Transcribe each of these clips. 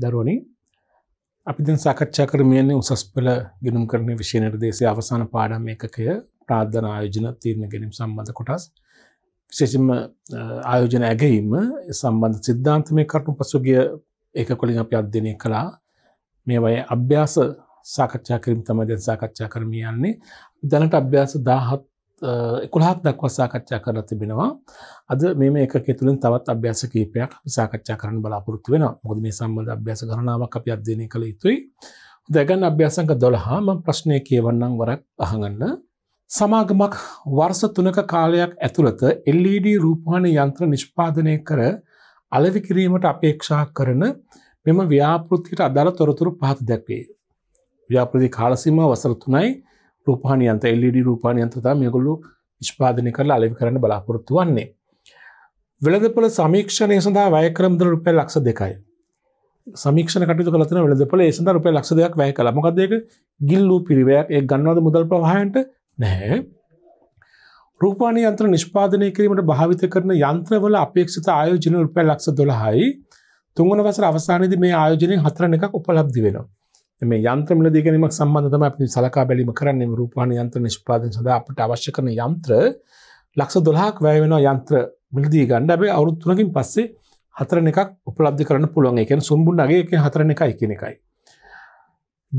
දරුවනේ අපි දැන් සාකච්ඡා කරමු යන්නේ උසස් පෙළ ගිණුම් කරන විෂය නිර්දේශයේ අවසාන පාඩම් ඒකකය ප්‍රාර්ථනා ආයෝජන තීරණ ගැනීම සම්බන්ධ කොටස් විශේෂයෙන්ම ආයෝජන ඇගීම සම්බන්ධ සිද්ධාන්තමය කරුණු පසුගිය ඒකකොලින් අපි අධ්‍යයනය කළා මේවයි අභ්‍යාස සාකච්ඡා කිරීම තමයි දැන් සාකච්ඡා කරමු යන්නේ දැනට අභ්‍යාස 17 එකුළහක් දක්ව සාකච්ඡා කරලා තිබෙනවා අද මේ එකකේ තුළින් තවත් අභ්‍යාස කීපයක් සාකච්ඡා කරන්න බලාපොරොත්තු වෙනවා මොකද මේ සම්බන්ධ අභ්‍යාස ගණනාවක් අපි අධ්‍යයනය කළ යුතුයි දැගන්න අභ්‍යාසංක 12 මම ප්‍රශ්නය කියවන්නම් වරක් අහගන්න සමාගමක් වර්ෂ 3ක කාලයක් ඇතුළත LED රූපවාහිනි යන්ත්‍ර නිෂ්පාදනය කර අලෙවි කිරීමට අපේක්ෂා කරන මෙම ව්‍යාපෘතියට අදාළ තොරතුරු පහත දැක්වේ. ව්‍යාපෘති කාල සීමාව වසර 3යි රූපානියන්ත එල්ඩ e රූපානියන්ත මේගොල්ලු නිෂ්පාදනය කරලා අලෙවි කරන්න බලාපොරොත්තු වන්නේ. වෙළදපල සමීක්ෂණය සඳහා වැයකරම්ද රුපය ලක්ෂ දෙකයි. සමීක්ෂණ කටයුතු කළතන වෙළදපල ඒ සඳහා රුපය ලක්ෂ දෙයක් වැය කළා. මොකද ඒක ගිල්ලූ පිරිවැයක් ඒ ගන්නවද මුදල් ප්‍රවාහයන්ට නැහැ. රූපානි යන්ත්‍ර නිෂ්පාදනය කිරීමට භාවිත කරන යන්ත්‍රවල අපේක්ෂිත ආයෝජන රුපය ලක්ෂ 12යි. තුන්වන වසර අවසානයේදී මේ ආයෝජනයෙන් හතරන එකක් උපලබ්ධි වෙනවා. මේ යන්ත්‍ර මිල දී ගැනීමක් සම්බන්ධ තමයි අපි සලකා බැලීම කරන්නේ රූපවාහිනී යන්ත්‍ර නිෂ්පාදනය සඳහා අපිට අවශ්‍ය කරන යන්ත්‍ර ලක්ෂ 12ක් වැය වෙනවා යන්ත්‍ර මිල දී ගන්න. හැබැයි අවුරුදු 3කින් පස්සේ හතරන එකක් උපලබ්ධ කරන්න පුළුවන්. ඒ කියන්නේ සුන්බුන් අගේ එකේ හතරන එකයි කියන එකයි.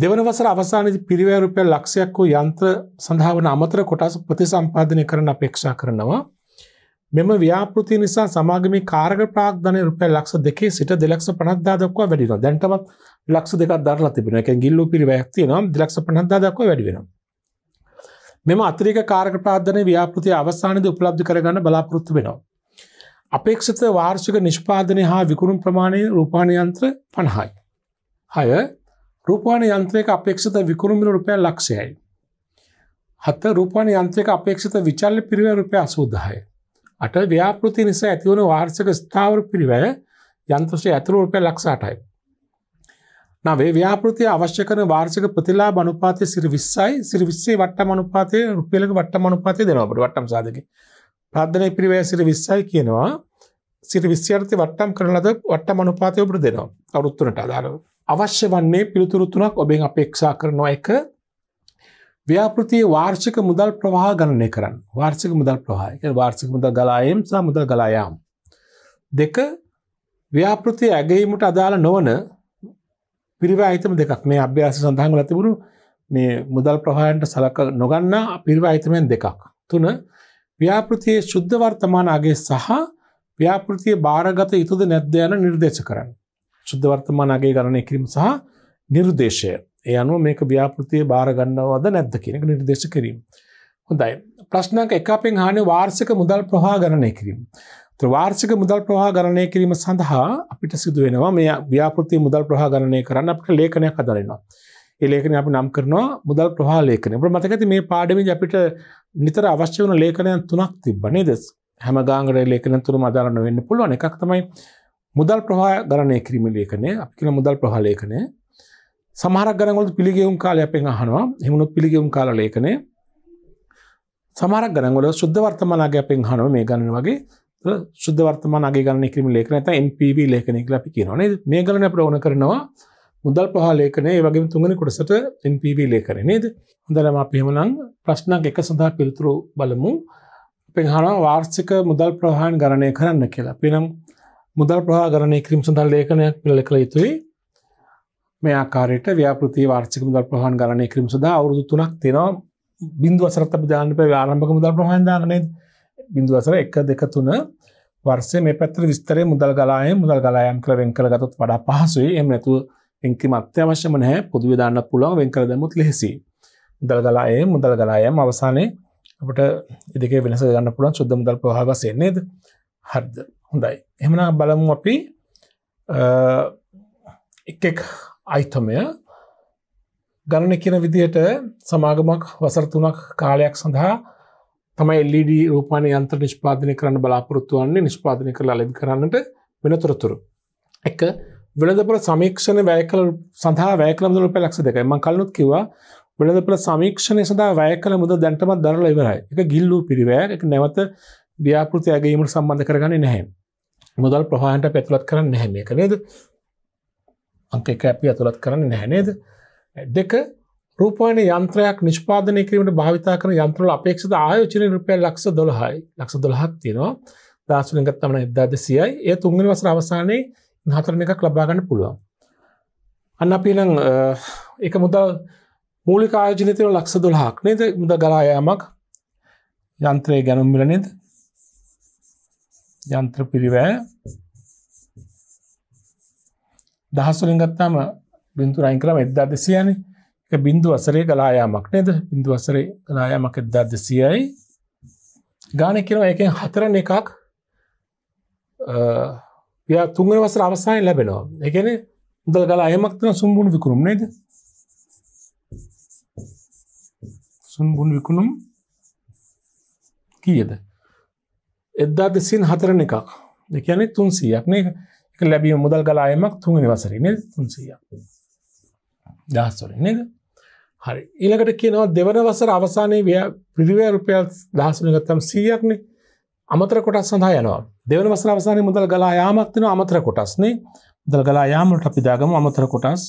දෙවන වසර අවසානයේදී පිරිවැය රුපියල් ලක්ෂයක් වූ යන්ත්‍ර සඳහා වන අමතර කොටස් ප්‍රතිසම්පාදනය කරන්න අපේක්ෂා කරනවා. මෙම ව්‍යාපෘති නිසා සමාගම කාරග ප්‍රාක්ධන රුපය ලක්ෂ දෙකේ සිට දෙලක්ෂ පනද්දා දක්වා වැඩිෙන දැන්ටමත් ලක්ෂ දෙක දරලා තිබෙන එක ගිල්ලු පිරිවැක්ති නම් දෙලක්ෂ පනද්දා දක්වා වැඩිවෙන මෙම අතිරික කාරග ප්‍රාධන ව්‍යාපෘති අවස්ථානද උපලබ්ධ කරගන්න බලාපොරොත්තු වෙනවා. අපේක්ෂත වාර්ෂික නිෂ්පාදනය හා විකුණුම් ප්‍රමාණය රූපාණයන්ත්‍ර පණහයි. හය රූපාණ යන්ත්‍රයක අපේක්ෂත විකුණුමිල රුපය ලක්ෂයයි. හත රූපාණ යන්ත්‍රයක අපේක්ෂත විචල්ල පිරිව රුපය අසූදාහයි. අට ව්‍යාපෘති නිසා ඇතිවන වාර්සක ස්ථාවර පිරිවැය යන්තෘෂ්ට ඇතුරෝපය ලක්ෂ අටයි. නවේ ව්‍යාපෘතිය අවශ්‍ය කරන වාර්ෂක ප්‍රතිලා බනුපාතය සිරි විස්සයි සිරි විස්සේ වට්ට මනුපාතය රුපියලක වට්ට මනුපාතය දෙනවට වට්ටම් සාධක ප්‍රාධනය පිරිවැය සිරි විස්සයි කියනවා සිරි විස්්‍යර්ථය වට්ටම් කරලද වට්ට මනුපාතය ඔබට දෙනවා අවරුත්තුනට අදාරව. අවශ්‍ය වන්නේ පිළිතුරුත්තුනක් ඔබෙන් අපේක්ෂා කරනවා එක ව්‍යාපෘතියේ වාර්ෂික මුදල් ප්‍රවාහ ගණනය කරන්න වාර්ෂික මුදල් ප්‍රවාහය වාර්ෂික මුදල් ගලායම් සහ මුදල් ගලායාම්. දෙක ව්‍යාපෘතිය ඇගීමට අදාළ නොවන පිරිවාහිතම දෙකක් මේ අභ්‍යාස සඳහන් ලතිබුණු මේ මුදල් ප්‍රහායන්ට සලක නොගන්නා පිරිවාහිතමෙන් දෙකක්. තුන ව්‍යාපෘතියේ ශුද්ධ වර්තමානගේ සහ ව්‍යාපෘතිය භාරගත යුතුද නැද්ද යන නිර්දේශ කරන්න. ශුද්ධ වර්තමානගේ ගණනය කිරීම සහ නිර්දේශය. ඒ අනුව මේක ව්‍යාපෘතිය භාරගන්නවද නැද්ද කියෙනක නිර්දේශ කිරීම. හොඳයි ප්‍රශ්නක එක අපෙන් හානි වාර්සික මුදල් ප්‍රහා ගණනය කිරීම. වාර්සික මුදල් ප්‍රහා ගණනය කිරීම සඳහා අපිට සිදුවෙනවා මේ ව්‍යාපෘති මුදල් ප්‍රහා ගණනය කරන්න අපට ලේඛනයක් අදරෙනවා. ඒලේකන අප නම් කරනවා මුදල් ප්‍රහා ලේකන ප්‍ර මතකති මේ පාඩමින් අපිට නිතර අවශ්‍ය වන ලේඛනයන් තුනක් තිබන්නේ දෙස් හැම ගාංගට ලේකන තුරු මදාරන්න වෙන්න පුළුවන් එකක් තමයි මුදල් ප්‍රහා ගණය කිරීම ලේකනය අපි කියන මුදල් ප්‍රහා ලේකනය සමහරක් ගණගොලට පිළිගෙවුම් කාලය අපෙන් අහනවා හිමුණොත් පිළිගෙවුම් කාල ලේඛනය සමහරක් ගණන්වල සුද්ධ වර්තමාන අගය අපෙන් අහනවා මේ ගණන වගේ සුද්ධ වර්තමාන අගය ගණනය කිරීම ලේඛනය නැත්නම් NPV ලේඛනය කියලා අපි කියනවා නේද මේ ගණන අපිට ඕන කරනවා මුදල් පහ ලේඛනය ඒ වගේම තුන්වෙනි කොටසට NPV ලේඛනය නේද හොඳටම අපි එහෙමනම් ප්‍රශ්නක් එක සඳහා පිළිතුරු බලමු අපෙන් අහනවා වාර්ෂික මුදල් ප්‍රවාහන් ගණනය කරන්න කියලා අපි නම් මුදල් ප්‍රවාහ ගණනය කිරීම සඳහා ලේඛනයක් පෙළ කළ යුතුයි මේ ආකාරයට ව්‍යාපෘති වාර්ෂික මුදල් ප්‍රහාණ ගණනය කිරීම සඳහා අවුරුදු 3ක් තියෙනවා. බිඳුව අසරත් අපි දාන්න පෙව ආරම්භක මුදල් ප්‍රහාණ දාන්න නේද? බිඳුව අසර 1 2 3 වර්ෂය මේ පැත්තට විස්තරේ මුදල් ගලායම් මුදල් ගලායම් කියලා වෙන් කරලා ගත්තොත් වඩා පහසුයි. එහෙම නැතුව වෙන් කිරීම අත්‍යවශ්‍යම නැහැ. පොදුවේ දාන්නත් පුළුවන් වෙන් කරලා දැම්මොත් ලෙහෙසියි. මුදල් ගලායම් මුදල් ගලායම් අවසානයේ අපට ඉදිකේ වෙනස ගන්න පුළුවන් සුද්ද මුදල් ප්‍රවාහ වශයෙන් නේද? හරිද? හොඳයි. එහෙමනම් බලමු අපි එක එක අයිතමය ගණන කියන විදියට සමාගමක් වසර තුනක් කාලයක් සඳහා තමයි LED රූපණ යන්ත්‍ර නිෂ්පාදනය කරන්න බලාපොරොත්තුවන්නේ නිෂ්පාදනය කළ ලද කරන්නට වෙන තොරතුරු. එක වෙළඳපල සමීක්ෂණ වැය කළ සඳහා වැෑකළමුදල පැලක්ෂ දෙකයි ම කල්නුත් කිවා වෙළඳපල සමීක්ෂණය සඳහා වැය කළ මුද දැන්ටමත් දරල ඉවරයි එක ගිල්ලූ පිරිවෑ එක නැවත ව්‍යාපෘති ඇගේීමට සම්බන්ධ කරගන්න නැහැ. මුදල් ප්‍රහාන්ට පැතුලත් කරන්න නැහැම එක නේද අංක කැපිය ඇතුළත් කරන්න නැහැනේද දෙක රූපයන යන්ත්‍රයක් නිෂ්පාදනය කිරීමට භාවිතා කර යන්ත්‍රල අපේක්ෂ ආයෝචන රුපය ලක්ෂ දොළහයි ලක්ෂ දොළහත් තියෙනවා දසුනගත්තමන එදදාද සියයි ඒ තුන්ගනි වසර අවසානයේ හතරම එකක් ලබාගන්න පුළුවන්. අන්න අපි නං එක මුදල් මූලික ආයජනතව ලක්ෂ දොළහක් නේද මුද ගලායාමක් යන්ත්‍රය ගැනුම්මිලනෙද යන්ත්‍ර පිරිවෑ දහස්වලින් ගත්තාම බින්තු රයින් කරම එදදා දෙසියන එක බින්දු අසරේ කලායාමක් නේද බින්දු අසරේ කලායාමක් එදදා දෙසියයි ගාන කරව එකෙන් හතරන එකක් ය තුන්ගෙන වසර අවසාය ලැබෙනවා එකන දල් ගලා අයමක්තන සුම්බුණ විකුරුම් නේද සුම්බුන් විකුණුම් කියද එදදා දෙසින් හතරන එකක් දෙකනේ තුන් සියයක් නේ එක ලැබීම මුදල් කලායමක් තුන් වසරේ නද තුන්සිය දහස්වලින් නේද හරි ඊළකට කියනවා දෙවන වසර අවසානයේ ව්‍ය පිරිවය රුපියල් දහසන ගත්තම් සීයක්නේ අමතර කොටස් සඳහා යනවා දෙවන වසර අවසානයේ මුදල් ගලා යාමක් තින අමතර කොටස්නේ මුදල් ගලා යාමට අපි දාගමු අමතර කොටස්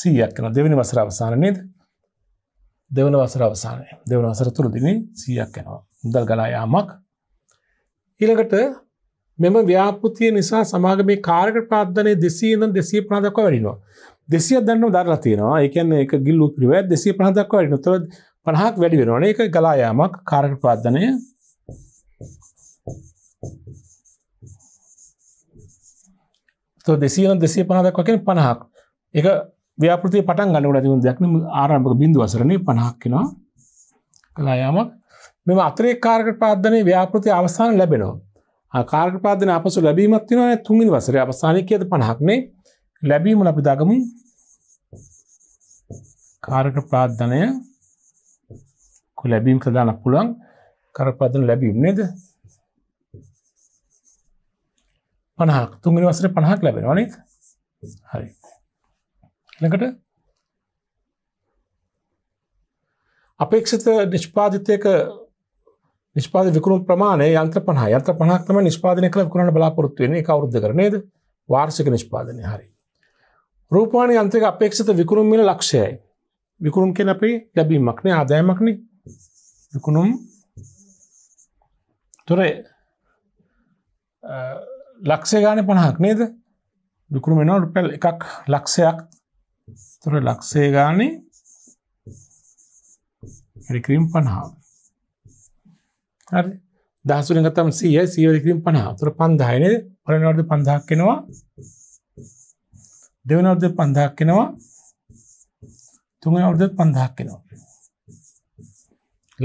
සීයක් කන දෙවනි වසර අවසාන නේද දෙවන වසර අවසානය දෙවන වසර තුළදින සීයක් යනවා මුදල් ගලා යාමක් ඊළඟට මෙම ව්‍යාපෘතිය නිසා සමාගමේ කාරක ප්‍රාධනය දෙසීන දෙසී ප්‍රාදක්ව වැඩිනවා. දෙසිය දන්න දරලා තියෙනවා එකන එක ගිල්ලු පිව දෙසී ප්‍රහදක්ව වැඩි නොතර පහක් වැඩි වෙනවාන එක ගලායාමක් කාරක ප්‍රාධනය දෙසියන දෙසේ පහදක්වකෙන පණහක් එක ව්‍යාපෘතිය පටන් ගන්නවට තිබුණ දෙයක්න ආරම්භක බිඳු වසරණය පණහක් කෙනවා කලායාමක් මෙම අතරේ කාර්ග පාදනය ව්‍යාපෘති අවසාන ලැබෙනවා කාර්ග පාදන අපසු ලැබීමත් වෙන තුන්ගනි වසර අවසානකයද පණහක්නේ ලැබීම ලපිදාගමු කාරක ප්‍රාධනය ලැබීම් ප්‍රධාන පුළුවන් කරපාදන ලැබීම් නේද පණහක් තුන්ගනි වසර පණහක් ලැබෙන අනෙක් හරි එකට අපේක්ෂිත නිෂ්පාධිතයක නිස්පාද විකුණු ප්‍රමාණය යන්ත්‍ර පහ යන්ත්‍ර පහක්තම නිස්පාදනය කළ විකුණට බලාපොරොත්තුවන්නේ කවරුද්ධ කරනේද වාර්සික නිෂ්පාදනය හරි. රූපවාන යන්ත්‍රක අපේක්ෂත විකුණුම් මිල ලක්ෂයයි. විකුණුම් කෙන අපේ ලැබීමක්නේ ආදායමක්න විකුණුම් තුරේ ලක්ෂේ ගාන පණහක් නේද විකුණු වෙනවා රුපැල් එකක් ලක්ෂයක් තුර ලක්ෂේ ගානේ හරිකරීම් පණහාාව. හරි දහසුරෙන් ගත්තම 100යි 100 දෙකකින් 50. උතර 5000 නේද? පළවෙනි වර්ගය 5000ක් වෙනවා. දෙවෙනි වර්ගය 5000ක් වෙනවා. තුන්වෙනි වර්ගය 5000ක් වෙනවා.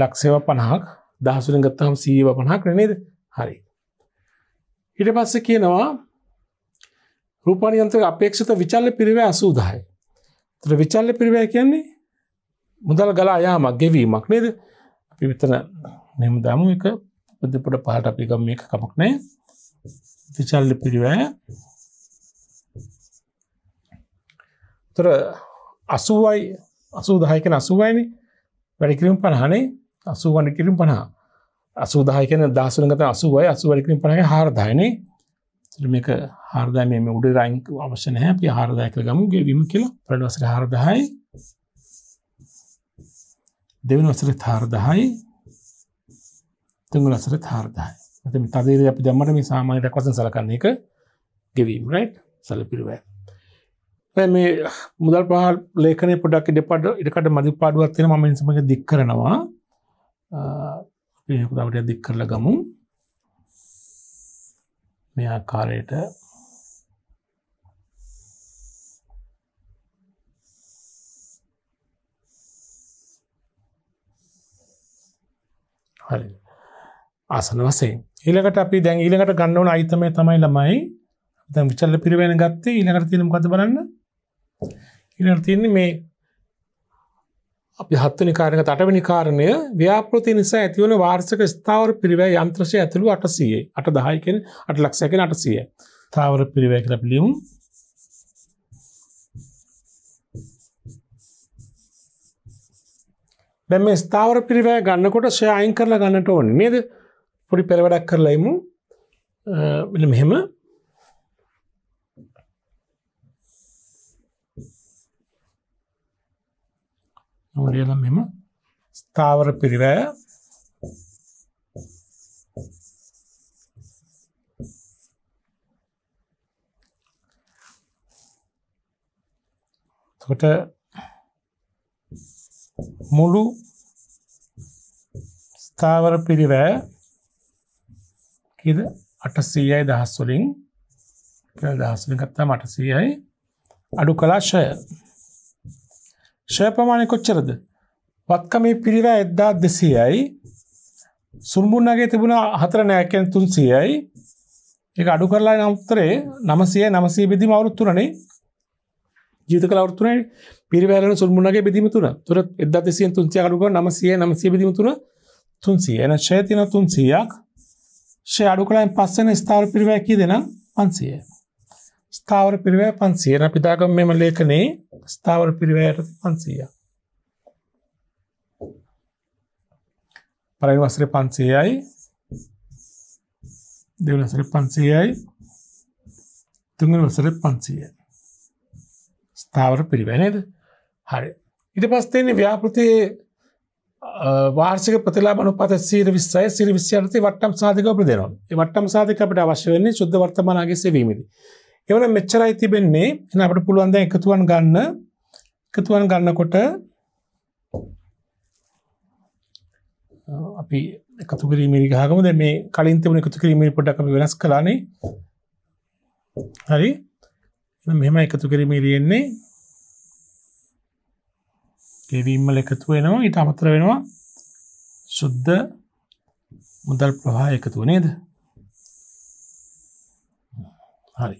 ලක්ෂයව 50ක් දහසුරෙන් ගත්තම 100ව 50ක් නේද? හරි. ඊට පස්සේ කියනවා රූපාණි යන්ත්‍ර අපේක්ෂිත විචල්‍ය පිරිවැය 80000යි. උතර විචල්‍ය පිරිවැය කියන්නේ මුදල් ගලා යාමක් ගෙවීමක් නේද? අපි මෙතන මෙම දම එක පදපට පහට අපික මේක කමක් නෑ තිචල්ල පිරිවෑ තර අසුවයි අසූදායකන අසුවයිනි වැඩිකිරීම පණහනේ අසුවන කිරින් පණහා අසූදායකන දසනගත අසුවයි අසුවලිකින් පණහ හාරදායනේ මේක හාරදායම උඩ රයින් අවශ්‍යනහ අපි හාරදායකල ගමුගේ විම කියලා ප්‍රඩවසර හාරදායි දෙවන වසර හාරදායි තුන් ලසර හාරදායි ඇති තදර අපි දම්මට මේ සාමාන්‍ය දක්වසන් සලකන්න එක ගෙවීම රයි් සලපිරුව මේ මුදල් පහල් ලේකන පොඩක් ඩෙපඩ එකකට මදි පාඩුවත්වෙන ම සමඟ දික් කරනවා දවට දික් කරල ගමු මේ ආකාරයට හරි ආසන වසේ. ඊළකට අපි දැන් ඊළකට ගන්නවන අයිතමය තමයි ළමයි දැ විචල්ල පිරිවෙන ගත්තේ ඊළකට තිනම් කත බලන්න ඉළට තියන්නේ මේ අපි හත්වනි කාරණක තටවනි කාරණය ව්‍යාපෘති නිසා ඇතිවන වාර්සක ස්ථාවර පිරිවෑ යන්ත්‍රශය ඇතුළු අටසියේ අට දහයිකෙන් අට ලක්ෂයකෙන අටසිය තාවර පිරිවැක ලියුම් දැම ස්ථාවර පිරිවෑ ගන්නකොට ශයයින් කරලා ගන්නට ඕන නේද පොඩි පෙරවැඩක් කරලයිමු මෙ මෙහෙම නොඩියල මෙම ස්ථාවර පිරිවෑ කොට මුළු ස්ථාවර පිරිවෑ කීද අටසීයයි දහස්වලින් දහස්ලින් කත්තා මටසීයයි අඩු කලා ශය ශයපමානය කොච්චරද වත්කමේ පිරිවෑ එද්දා දෙසීයයි සුල්බුන්නගේ තිබුණ හතර නෑකැන් තුන් සියයි එක අඩු කරලා නමුත්තරේ නමසය නමසේ බෙදිම අවුත්තුරනේ ජීතක අවුත්තුනේ පිරිවැරන සුල්මුණගේ බෙදිමතුන තුර එදදසිය තුන්සිය අඩුක නමසය නමසේ බෙදිමතුන තුන්සිය එන ශයතින තුන්සියක් ෂය අඩු කළයින් පස්සන ස්ථාවර පිරිවැය කිය දෙනම් පන්සිය. ස්ථාවර පිරිවැය පන්සියන පිතාගම් මෙම ලේඛනේ ස්ථාවර පිරිවැයට පන්සීය. පරයි වසර පන්සේයයි දෙවනසර පන්සේයයි තුඟන වසර පන්සීය. ස්ථාවර පිරිවැනේද හරි. ඉට පස්තේන්නේ ව්‍යාපෘතියේ වාර්සික ප්‍රතිලා අනුපත සීර විස්සය සිරි විශ්‍යනති වට්ටම් සාධක අප දෙනවා වට්ටම් සාධක අපට අවශ්‍යවෙන්නේ ශුද්ධ වර්තමානගේ සෙවීමද. එවන මෙච්චරයි තිබෙන්නේ එන අපට පුළුවන්ද එකතුවන් ගන්න එකතුවන් ගන්නකොට අපි එකතු කිරීමරි ගහකමද මේ කලින් තිබුණ එකතු කිරීමරි පොඩක් අපි වෙනස් කලානේ හරි මෙම එකතු කිරීමීරයෙන්නේ ගෙවීම්මල එකතු වෙනවා ඉට අමතර වෙනවා සුද්ධ මුදල් ප්‍රහා එකතුව නේද හරි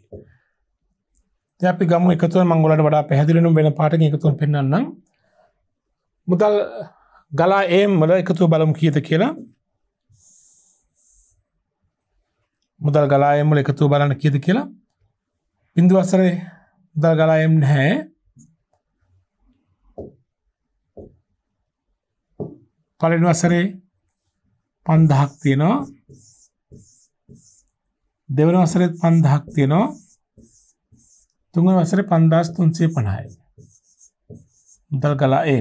අපි ගම එකතුව මංගලට වඩා පැහැදිලිනු වෙන පාට එකතුන් පෙන්න්නම් මුදල් ගලා ඒම්මල එකතු බලම් කියද කියලා මුදල් ගලායම්මල එකතු බලන්න කියද කියලා පින්දු වසරේ දල් ගලායම් නැහැ පළවෙනි වසරේ 5000ක් තියෙනවා. දෙවන වසරෙත් 5000ක් තියෙනවා. තුන්වන වසරේ 5350යි. මුදල් ගලා ඒ.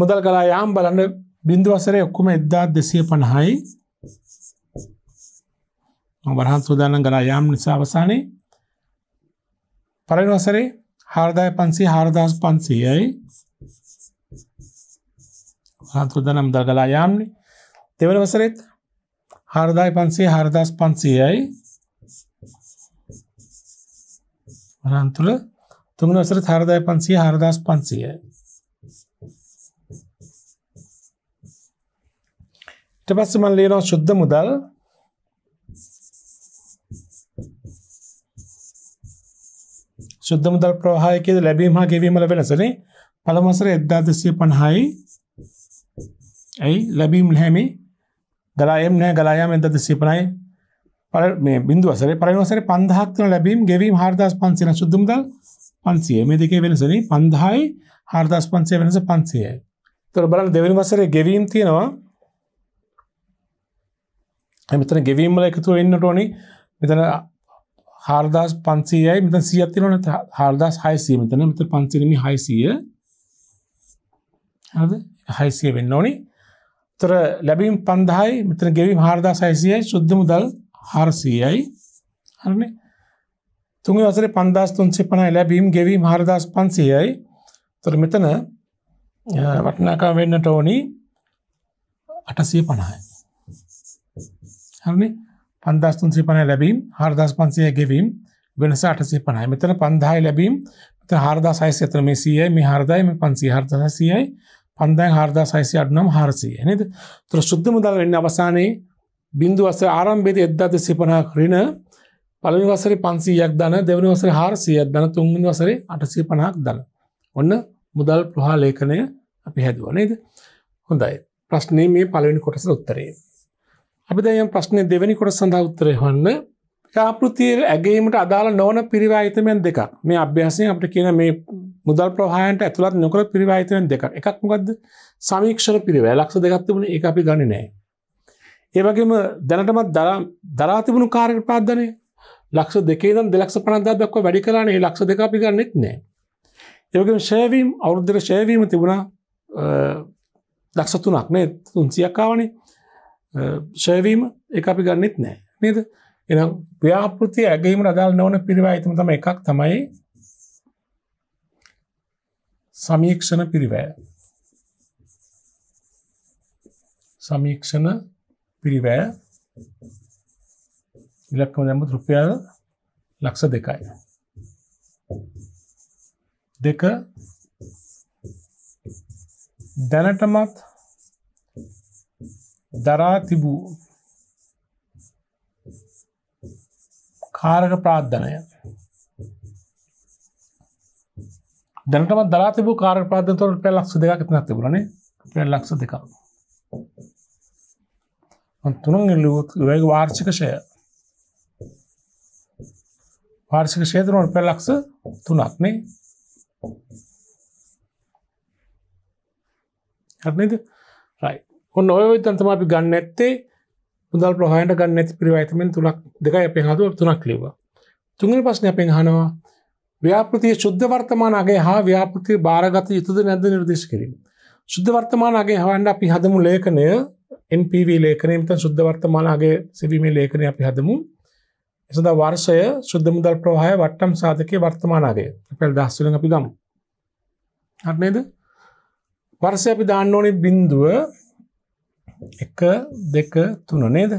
මුදල් ගලා යාම් බලන්න බින්දු වසරේ ඔක්කොම 1250යි. මම වරහන් සූදානම් ගලා යාම් නිසා අවසානයේ පළවෙනි වසරේ 4500 4500යි හතුදන මුදල් කලා යාම්නි තෙවර වසරෙත් හාරදායි පන්සේ හාරදස් පන්සේයයි වරන්තුළ තුමන වසර හාරදාය පන්සේ හාරදස් පන්සේයයි ට පස්සමන් ලේනෝ ශුද්ධ මුදල් ශුද්ධ මුදල් ප්‍රහායකද ලැබීම හා ගෙවීමල වෙනසනේ පළමසර එද්දාදසිය පණහායි ඇයි ලැබීම් හැමි ගලායම් නෑ ගලායාම ඇදත සිපනයි පර මේ බින්දුවසර පරවසර පන්දහක්වන ලැබීම් ගෙවීම හාර්දස් පන්සින සුද්දුම්දල් පන්සිය මේ දෙකේ වෙනසන පන්දහයි හාර්දස් පන්සය වෙනස පන්සියයි තොර බලන් දෙවනි වසරේ ගෙවීම් තියෙනවා මෙතන ගෙවීම්මල එකතු වෙන්නට ඕනි මෙතන හාර්දාස් පන්සීයයි මෙත සියත්තින නත හාර්දාස් හයිසිය මෙතන මෙත පන්සිරමි හයිසිය හයිසිය වෙන්න ඕනේ තොර ලැබීම් පන්දායි මෙතන ගෙවීම් හාරදා සයිසියයි ශුද්ධ මුදල් හාරසීයයි හරණ තුන් වසර පන්දස් තුන්සේ පනයි ලැබීම් ගෙවීම් හාරදස් පන්සියයි තොර මෙතන වටනාකා වෙන්න ටෝනි අටසය පණයි හරණ පන්දස් තුන්සේ පනයි ලැබීම් හාරදස් පන්සය ගෙවීම් වෙනස අටසේ පනයි මෙතන පන්දායි ලැබීම් හාරදා සයිස් එතන මේ සියයි මේ හාරදායි මේ පන්සි හාරදා සියයි පන්දෑ හාර්දා සයිසි අඩුනම් හාරසිය නද තුර ශුද්ධ මුදල් වෙන්න අවසානයේ බින්දු වස ආරම්භේද එද්දාත සිපනක් රින පළමි වසර පන්සීයක් දන දෙවනි වසර හාරසියක් දන තුන්ගනි වසරේ අටසී පනහක් දන ඔන්න මුදල් ප්‍රහා ලේඛනය අපි හැදුවනේද හොඳයි ප්‍රශ්නය මේ පළවෙනි කොටස උත්තරේ අපි දැයම් ප්‍රශ්නය දෙවැනි කොට සඳහා උත්තරය වන්න ්‍යාපෘතිය ඇගේීමට අදාළ නොවන පිරිවාහිතමයන් දෙක මේ අභ්‍යාසය අපට කියන මේ මුදල් ප්‍රහයන්ට ඇතුළත් නොකළ පිරිවාහිතමෙන් දෙක එකක් මොකක්ද සමීක්ෂණ පිරිව ලක්ෂ දෙගත්තිබුණ ඒ අපි ගණි නෑ. ඒවගේම දැනටමත් දරාතිබුණු කාරක පාදධනය ලක්ෂ දෙකේ දම් දෙලක්ෂ පනදා දක්ව වැඩි කරන්නේ ලක්ෂ දෙක අපි ගන්නෙත් නෑ. ඒවගේම ශයවීම් අවුද්දර ශයවීම තිබුණා ලක්ෂ තුනක් නේ තුන්සියක්කාවනේ ශයවීම එක අපි ගන්නෙත් නෑ නේද එනම් ව්‍යාපෘති ඇගේීම රදල් නොවන පිරිවයිතම තම එකක් තමයි සමීක්ෂණ පිරිවෑ සමීක්ෂණ පිරිවෑ ඉලක්කම දැම රුපියල් ලක්ෂ දෙකයි දෙක දැනටමත් දරා තිබූ කාරක ප්‍රාද්ධනය දැනටම දලාතිබ කාර පාදතොට පැ ලක්ෂ දෙකක් නැ තිබරන පැ ලක්ෂ දෙක තුනුන් වැග වාර්ෂික ෂය වාර්ෂික ෂේතරුවට පැ ලක්ෂ තුනක්නේ හරනද රයි ඔන්න ඔය තන්තම අපි ගන්න ඇත්තේ මුදල් ප්‍රහයට ගන්න නැති පිරිවයිතමෙන් තුළක් දෙක අපේ හතුව තුනක් ලිව තුන්ගනි පස්්න අපෙන් හනවා ව්‍යාපෘතිය ශුද්ධ වර්තමානගේ හා ව්‍යාපෘතිය භාරගත යුතුද නැද නිර්දේශ කිරීම ශුද්ධ වර්තමානගේ හවන්ඩ අපි හදමු ලේඛනය NPV ලේඛනයමත ශුද්ධ වර්තමානගේ සිවීමේ ලේඛනය අපි හදමු එසඳ වර්ෂය ශුද්ධ මුදල් ප්‍රහය වට්ටම් සාධකය වර්තමානගේ පැල් දස්සුල අපි ගම් අරනේද වර්ෂය අපි දාන්න ඕනේ බින්දුව එක දෙක තුන නේද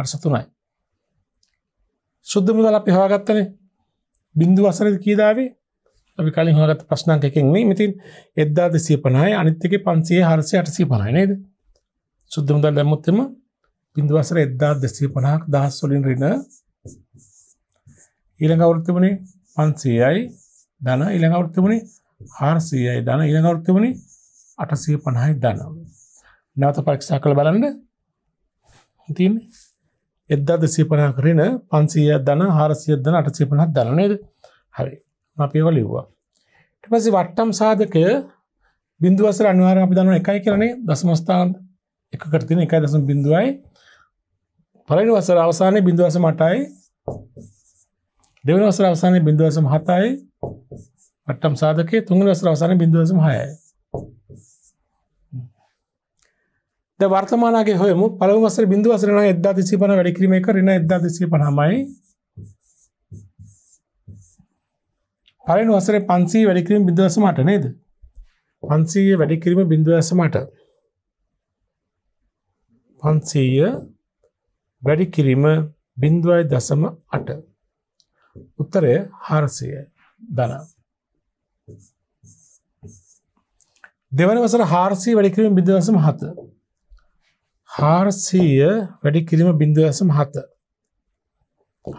අර්ස තුනයි සුද්ද මුදල අපි හවාගත්තන බිින්දු අසර කීදාවේ අපි කලින් හගත ප්‍රශ්නක එකෙන්නේ මතින් එද්දා දෙසිය පනයි අනිත්තක පන්සේ හරසය අටසී පනයි නේද සුද්ද මුදල් දැමුත්තම බිින්දුවසර එද්දා දෙසිය පනහක් දහස් වලින් රෙන ඊළඟ අවෘත්තිමනේ පන්සේයයි දන ඉළඟ අවෘත්තිමනේ හාරසයයි දන ඉළඟ අවෘත්තිමනේ අටසය පනහයි දනවා නැවත පරික්ෂා කළ බලන්න තින් එද්දා දෙසීපනා කරන පන්සීය දන හාරසියදන අටසීපනත් දරනේද හරි අපිව ලිව්වා ටපසි වට්ටම් සාධකය බින්දුවසර අනිවාර අපි දන එකයි කරනේ දසමස්ථාන් එක කරතින එකයි දසම් බිඳුවයි පලනි වසර අවසානය බිඳුවස මටයි දෙවන වසර අවසානය බිඳුවසම හතයි වට්ටම් සාධකය තුන් වසර අවසානය බිඳුවසම හයයි ද වර්තමානගේ හොයම පළවස බිදු වසරන එදදා තිසිපන වැඩකිරීම කරන එදදා දෙසේ පනමයි පරෙන් වසර පන්සී වැඩිකිරීම බිදවස මට නේද පන්සීය වැඩිකිරීම බිඳුවස මට පන්සීය වැඩිකිරීම බින්දුවයි දසම අට උත්තරය හාරසය දන දෙවන වසර හාරසී වැඩිකිරීම බිදවසම හත හාර්සීය වැඩි කිරීම බින්දුව ඇසම හත.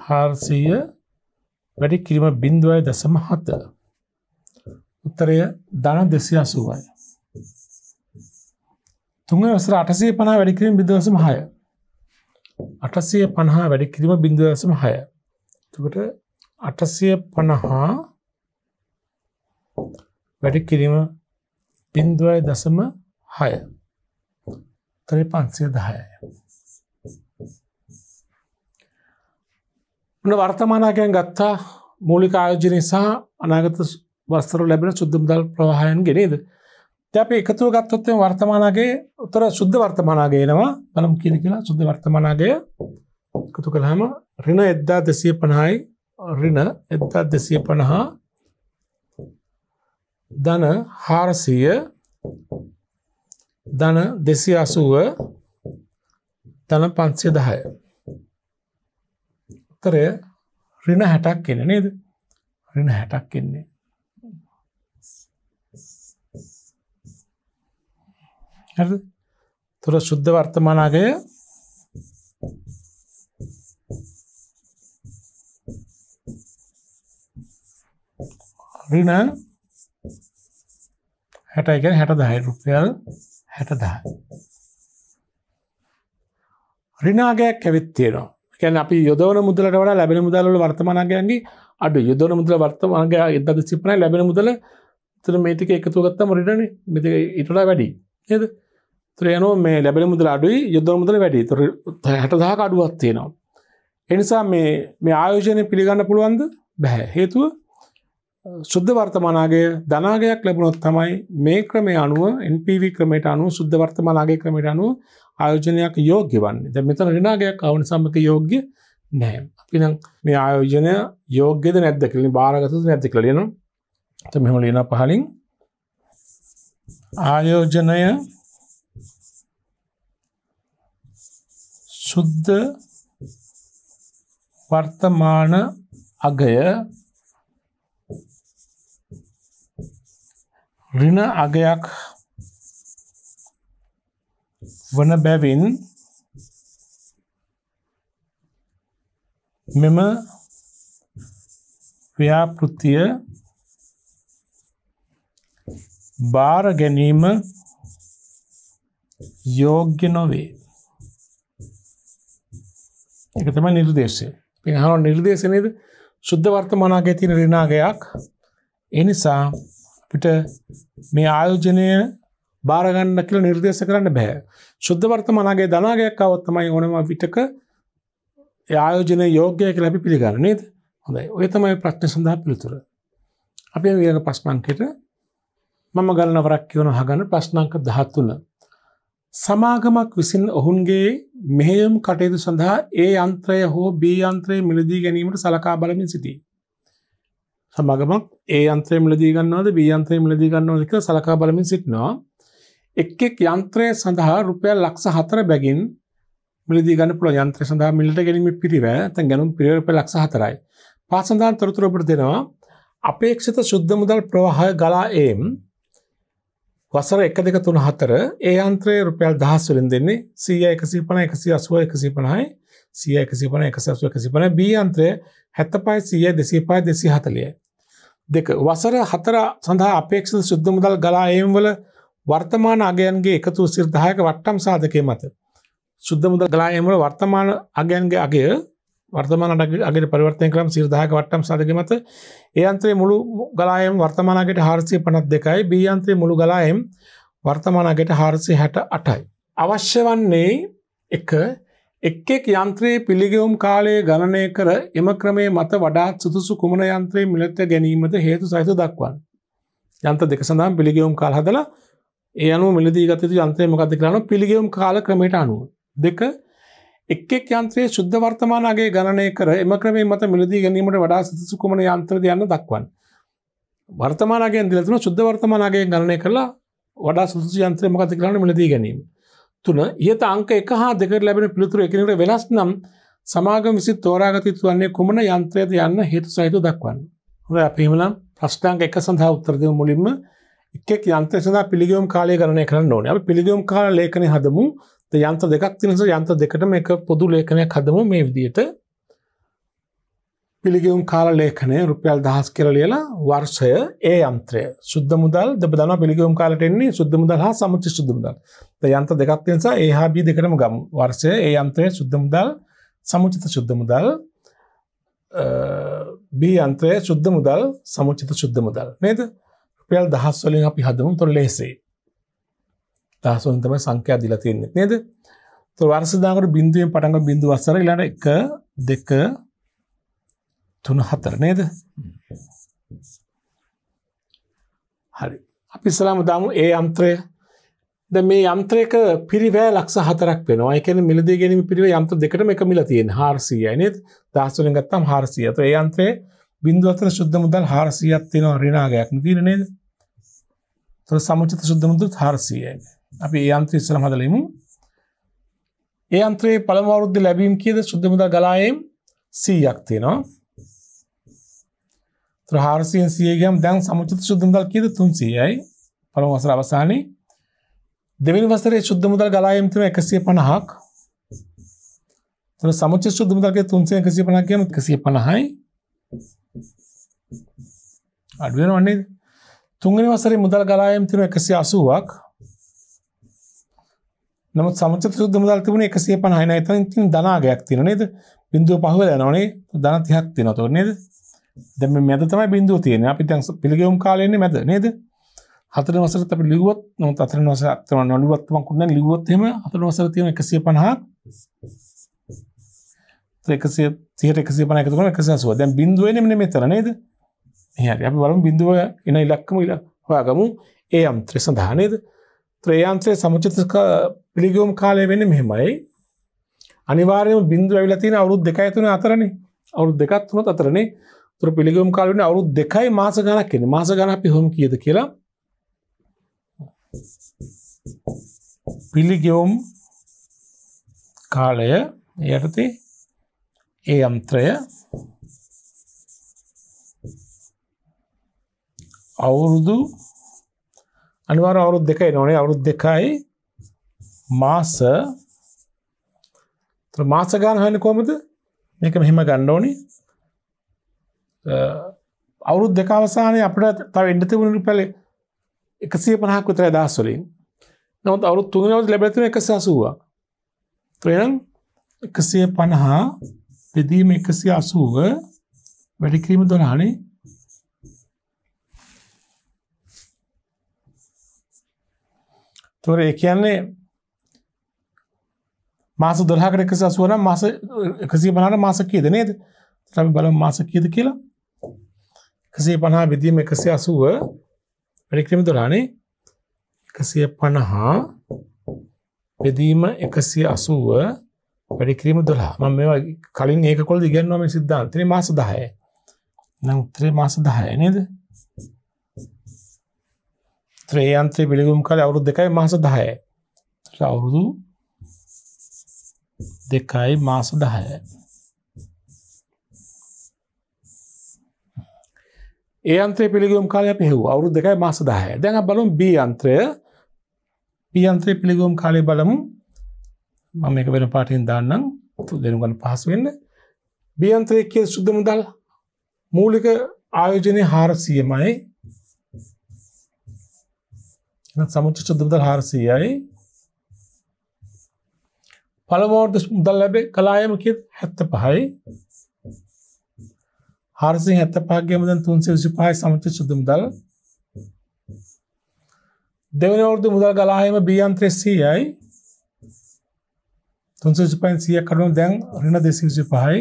හාර්සීය වැඩි කිරීම බින්දුවයි දසම හත. උත්තරය දන දෙසි අසුවයි. තුන් වසර අටසය පනා වැඩිකිරීම බිදවසම හය. අටසය පණහා වැඩිකිරීම බිඳුවසම හය. තුකට අටසය පණහා වැඩිකිරීම බින්දුවයි දසම හය. උත්තරේ 510යි. මොන වර්තමානකයන් ගත්තා මූලික ආයෝජනය සහ අනාගත වස්තර ලැබෙන සුද්ධ මුදල් ප්‍රවාහයන් ගෙනේද. අපි එකතුව ගත්තොත්තය වර්තමානගේ උතර සුද්ධ වර්තමානාගේනවා බලම් කියන කියලා සුද්ධ වර්තමානාගය එකතු කළහම රින එද්දා දෙසිය පණහායි රින එත්තා දෙසිය පණහා දන හාරසීය ධන දෙසි අසුව ධන පන්සිය දහය තරය රින හැටක් කෙන නේද රින හැටක් කෙන්නේ හ තුර ශුද්ධ වර්තමානාගය රින හැටයිගෙන හැට දහයි රුපියල් හැටදා. රිනාගයක් ඇවිත් තියෙනවා ගැන අපි යොදවන මුදලට වඩා ලැබෙන මුදල්වල වර්තමානගයන්ගේ අඩු යොදවන මුදල වර්තමානගය එදද සිපනයි ලැබෙන මුදල තර මේතික එකතු ගත්තම රිටන මෙතික ඉටලා වැඩි නද ත්‍රයනෝ මේ ලැබෙන මුදල අඩුයි යොදව මුදල වැඩි තර හැටදහ අඩුවත් තියෙනවා. එනිසා මේ ආයෝජනය පිළිගන්න පුළුවන්ද බැහැ හේතුව සුද්ධ වර්තමානාගය ධනාගයක් ලැබුණොත් තමයි මේ ක්‍රමය අනුව NPV ක්‍රමයට අනුව සුද්ධ වර්තමානාගේ ක්‍රමයට අනුව ආයෝජනයක් යෝග්‍ය වන්නේ දැ මෙතන රිනාගයක් අවන සම්මක යෝග්‍ය නෑ අපිනම් මේ ආයෝජනය යෝග්‍යද නැද්ද කලින් භාරගත නැති කලෙන මෙහම ලියන පහලින් ආයෝජනය සුද්ධ වර්තමාන අගය ඍණ අගයක් වන බැවින් මෙම ව්‍යාපෘතිය බාර ගැනීම යෝග්‍ය නොවේ එකතම නිර්දේශය පිහාව නිර්දේශනද ශුද්ධ වර්තමානාගේ තින රිනාගයක් එනිසා අපිට මේ ආයෝජනය බාරගන්න කියල නිර්දේශ කරන්න බෑ ශුද්ධ වර්තමනගේ දනාගයක් අවත්තමයි ඕනම විටක ආයෝජන යෝග්‍යයක ලැබි පිළිගන්නේද හොඳයි ඔය තමයි ප්‍රශ්න සඳහා පිළිතුර අපේ වියග පස්්නංකට මම ගලන වරක් කියවන හගන්න ප්‍රශ්නංක දහත්තුන සමාගමක් විසින් ඔහුන්ගේ මෙහෙයම් කටයුතු සඳහා ඒ අන්ත්‍රය හෝ බී අන්ත්‍රය මිලදී ගැනීමට සලකා බලමින් සිටී සමගමක් ඒ අන්ත්‍රයම ලදීගන්නවද බියන්ත්‍රයම ලදීගන්නවදක සලකා බලමින් සිටිනවා එක්ෙක් යන්ත්‍රය සඳහා රුපයල් ලක්ෂ හතර බැගින් මිලදීගන්න පුළ යන්ත්‍ර සඳහා මිලට ගැනීම පිරිව තැන් ගැනුම් පිරිවරප ලක්ෂ හතරයි පාසඳාන් තොරතුරපට දෙනවා අපේක්ෂිත ශුද්ධ මුදල් ප්‍රවාහය ගලා ඒම් වසර එක දෙක තුන හතර ඒ අන්ත්‍රයේ රුපියල් දහස්වලින් දෙන්නේ සීය එකසී පන එකසි අසුව එකසී පනහයි සිය එකසිපන එකසස් එකසිපන බීයන්ත්‍රය හැත්තපයි සිය දෙසීපයි දෙසි හතලිය. දෙක වසර හතර සඳහා අපේක්ෂ සුද්ධ මුදල් ගලා ඒම් වල වර්තමාන අගයන්ගේ එකතු සිර්දායක වට්ටම් සාධකය මත. සුද්ධ මුදල් ගලායමල වර්තමාන අගයන්ගේ අගය වර්තමාන අගේ පරිවර්තය කරම් සිර්දායක වට්ටම් සාධක මත ඒයන්ත්‍රේ මුළු ගලායම් වර්තමානගට හාරසිය පනත් දෙකයි බීයන්ත්‍රේ මුළු ගලායම් වර්තමානගට හාරසි හැට අටයි. අවශ්‍ය වන්නේ එක එක් එක් යන්ත්‍රයේ පිළිගෙවුම් කාලයේ ගණනය කර එම ක්‍රමේ මත වඩාත් සුදුසු කුමන යන්ත්‍රයේ මිලත ගැනීමද හේතු සහිත දක්වන්. යන්ත දෙක සඳහම් පිළිගෙවුම් කාල් හදලා ඒ අනු මිලදී ගතතු යන්ත්‍රය මොකද කරන පිළිගෙවුම් කාල ක්‍රමයට අනුව. දෙක එක් එක් යන්ත්‍රයේ ශුද්ධ වර්තමානගේ ගණනය කර එම ක්‍රමේ මත මිලදී ගැනීමට වඩා සුදුසු කුමන යන්ත්‍රද යන්න දක්වන්. වර්තමානගෙන් දිලතුන ශුද්ධ වර්තමානගේ ගණනය කරලා වඩා සුදුසු යන්ත්‍රය මොකද කරන්න මිලදී ගැනීම. තුන ඉහත අංක එක හා දෙකට ලැබෙන පිළිතුර එකනට වෙනස් නම් සමාගම විසි තෝරාගතිතු වන්නේ කුමන යන්ත්‍රයද යන්න හේතු සහිතු දක්වන්න. හොඳ අපිමනම් ප්‍රශ්ටාංක එක සඳහා උත්තරදය මුලින්ම එකක් යන්ත්‍ර සඳහා පිළිගියම් කාලය කරණය කරන්න ඕන අප පිළිගියම් කාල ලේඛනය හදමු යන්ත දෙකක් තිනස යන්ත දෙකට එක පොදු ලේඛනයක් හදමු මේ විදියට පිළිගියුම් කාල ලේඛනය රුපියල් දහස් කර ලියලා වර්ෂය ඒ යන්ත්‍රය සුද්ද මුදල් දෙපදන පිළිගියුම් කාලට එන්නේ සුද්ද මුදල් හා සමුච්චි සුද්ද මුදල් යන්ත දෙකක් නිසා ඒ හා බී දෙකටම ගම් වර්ෂය ඒ යන්ත්‍රය සුද්ද මුදල් සමුචිත සුද්ද මුදල් බී අන්ත්‍රය සුද්ද මුදල් සමුචිත සුද්ද මුදල් නේද රුපියල් දහස් වලින් අපි හදමු තොර ලේසේ දහස්වලින් තමයි සංඛ්‍යා දීලා තියෙන්නේ නේද තො වර්ෂ දාකට බිඳුවෙන් පටන් ගන්න බිඳුව අස්සර ඊළඟ 1 2 තුන හතර නේද හරි අපි ඉස්ලාම දාමු ඒ යන්ත්‍රය ද මේ යන්ත්‍රයක පිරිවෑ ලක්ෂ හතරක් වෙනවා එකන මිලද ගැනීම පිරිව යන්ත්‍ර දෙකටම එක මිල තියෙන හාරසියයනෙත් දස්සුන ගත්තම් හාරසිය ඇත ඒ යන්ත්‍රයේ බින්දුවතර ශුද්ධ මුදල් හාරසියත් තියෙනවා රිනාගයක්ම තියෙන නේද තොර සමුචිත ශුද්ධ මුදුත් හාරසියයි අපි ඒ යන්ත්‍ර ඉස්සරම හදලෙමු ඒ අන්ත්‍රයේ පළමවරුද්ධ ලැබීම් කියද ශුද්ධමුද ගලායම් සීයක් තියෙනවා හාරසියෙන් සියගම් දැන් සමුචත ශුද්ධමුදල් කියද තුන්සියයි පළමු වසර අවසානයේ දෙවනි වසරේ ශුද්ධ මුදල් ගලායම් තියෙන 150ක්. තන සමුච්ච ශුද්ධ මුදල් කිය 350 කියන 150යි. අඩු වෙනව නේද? තුන්වෙනි වසරේ මුදල් ගලායම් තියෙන 180ක්. නමුත් සමුච්ච ශුද්ධ මුදල් තිබුණේ 150යි නේද? එතන ඉතින් ධනාගයක් තියෙන නේද? බිඳුව පහුවෙලා යනවනේ. ධන 30ක් තියෙනවා. තෝරන්නේ නේද? දැම මැත තමයි බින්දුව තියෙන අපි දැන් පිළිගවම් කාලයන්නේ මැද නේද හතර වසරත් අප ලිවත් නොත් අතර වස අතම නොලිවත්ම කුන්න ලිවොත්ම අතර වසර තියෙන එකසිය පණහා එකසිය තියට එකසි පන එකතුම එකසුව දැන් බින්දුවන මෙ මෙතර නේද හ අපි බලම් බින්දුව එන ඉලක්කම ඉල හොයාගමු ඒ අම්ත්‍රය සඳහනේද ත්‍රයන්ත්‍රය සමුචිතක පිළිගවම් කාලය වෙන මෙහෙමයි අනිවාරයම බින්දුව ඇවිලතින අවුත් දෙකඇතුන අතරනේ අවුත් දෙකත් වනත් අතරනේ තුර පිළිගම් කාලන අවු දෙකයි මාස ගණක් කියෙන මාස ගණ අපි හොම කියද කියලා පිළිගෙවුම් කාලය යටති ඒ අම්ත්‍රය අවුරුදු අනිවාර අවුරුද් දෙකයි නොනේ අවුරුද් දෙකයි මාස මාස ගාන හන කොමද මේක මෙහෙම ගණ්ඩෝනේ අවුරුත් දෙක අවසානය අපට තව එඩ තිබුණු පැල එකසිය පනහක් විතර දහස්වලින් නොත් අවුත් තුනවත් ලැබැතින එකසි අසුවා ත්‍රයන් එකසිය පණහා පෙදීම එකසිය අසුව වැඩිකිරීම දොනානේ තොර ඒ කියන්නේ මාස දොල්හකට එකසි අසුවන මාස එකසිය පනාට මාසකීද නේද ්‍රම බල මාසකීද කියලා එකසේ පණහා බෙදීම එකසේ අසුව වැඩික්‍රම දොලානේ එකසිය පණහා බෙදීම එකසිය අසුව වැඩිකිරීම දොලා ම මේ කලින් ඒක කොල් දිගන්නවා මේ සිද්ධාන්තන මාස දහය නම් උත්‍රේ මාස දහය නේද ත්‍රේයන්ත්‍රය පිළිගුම් කල අවුරුදු දෙකයි මාස දහය අවුරුදු දෙකයි මාස දහය ඒ අන්ත්‍රය පිළිගුම් කාලය පිහව අවුරු දෙකයි මාසදාහය දැන බලුම් බී අන්ත්‍රය පියන්ත්‍රය පිළිගුම් කාලය බලමු මම එක වෙන පාටින් දාන්නම් තු දෙනුගන්න පහසු වෙන්න බියන්ත්‍රය කිය සුද්ධ මුදල් මූලික ආයෝජනය හාරසියමයි සමුච සුද්ධමුදල් හාරසියයි පළමෝර්ද මුදල් ලැබේ කලායම කිය හැත්ත පහයි හාරසිෙන් ඇත පාගේම දැන් තුන්සේ විසි පහයි සමච සුදුමුදල් දෙවනවුරදු මුදල් ගලාහෙම බියන්ත්‍රෙස්සීයයි තුන්සපයින් සිය කරුණු දැන් රින දෙසිවිසි පහයි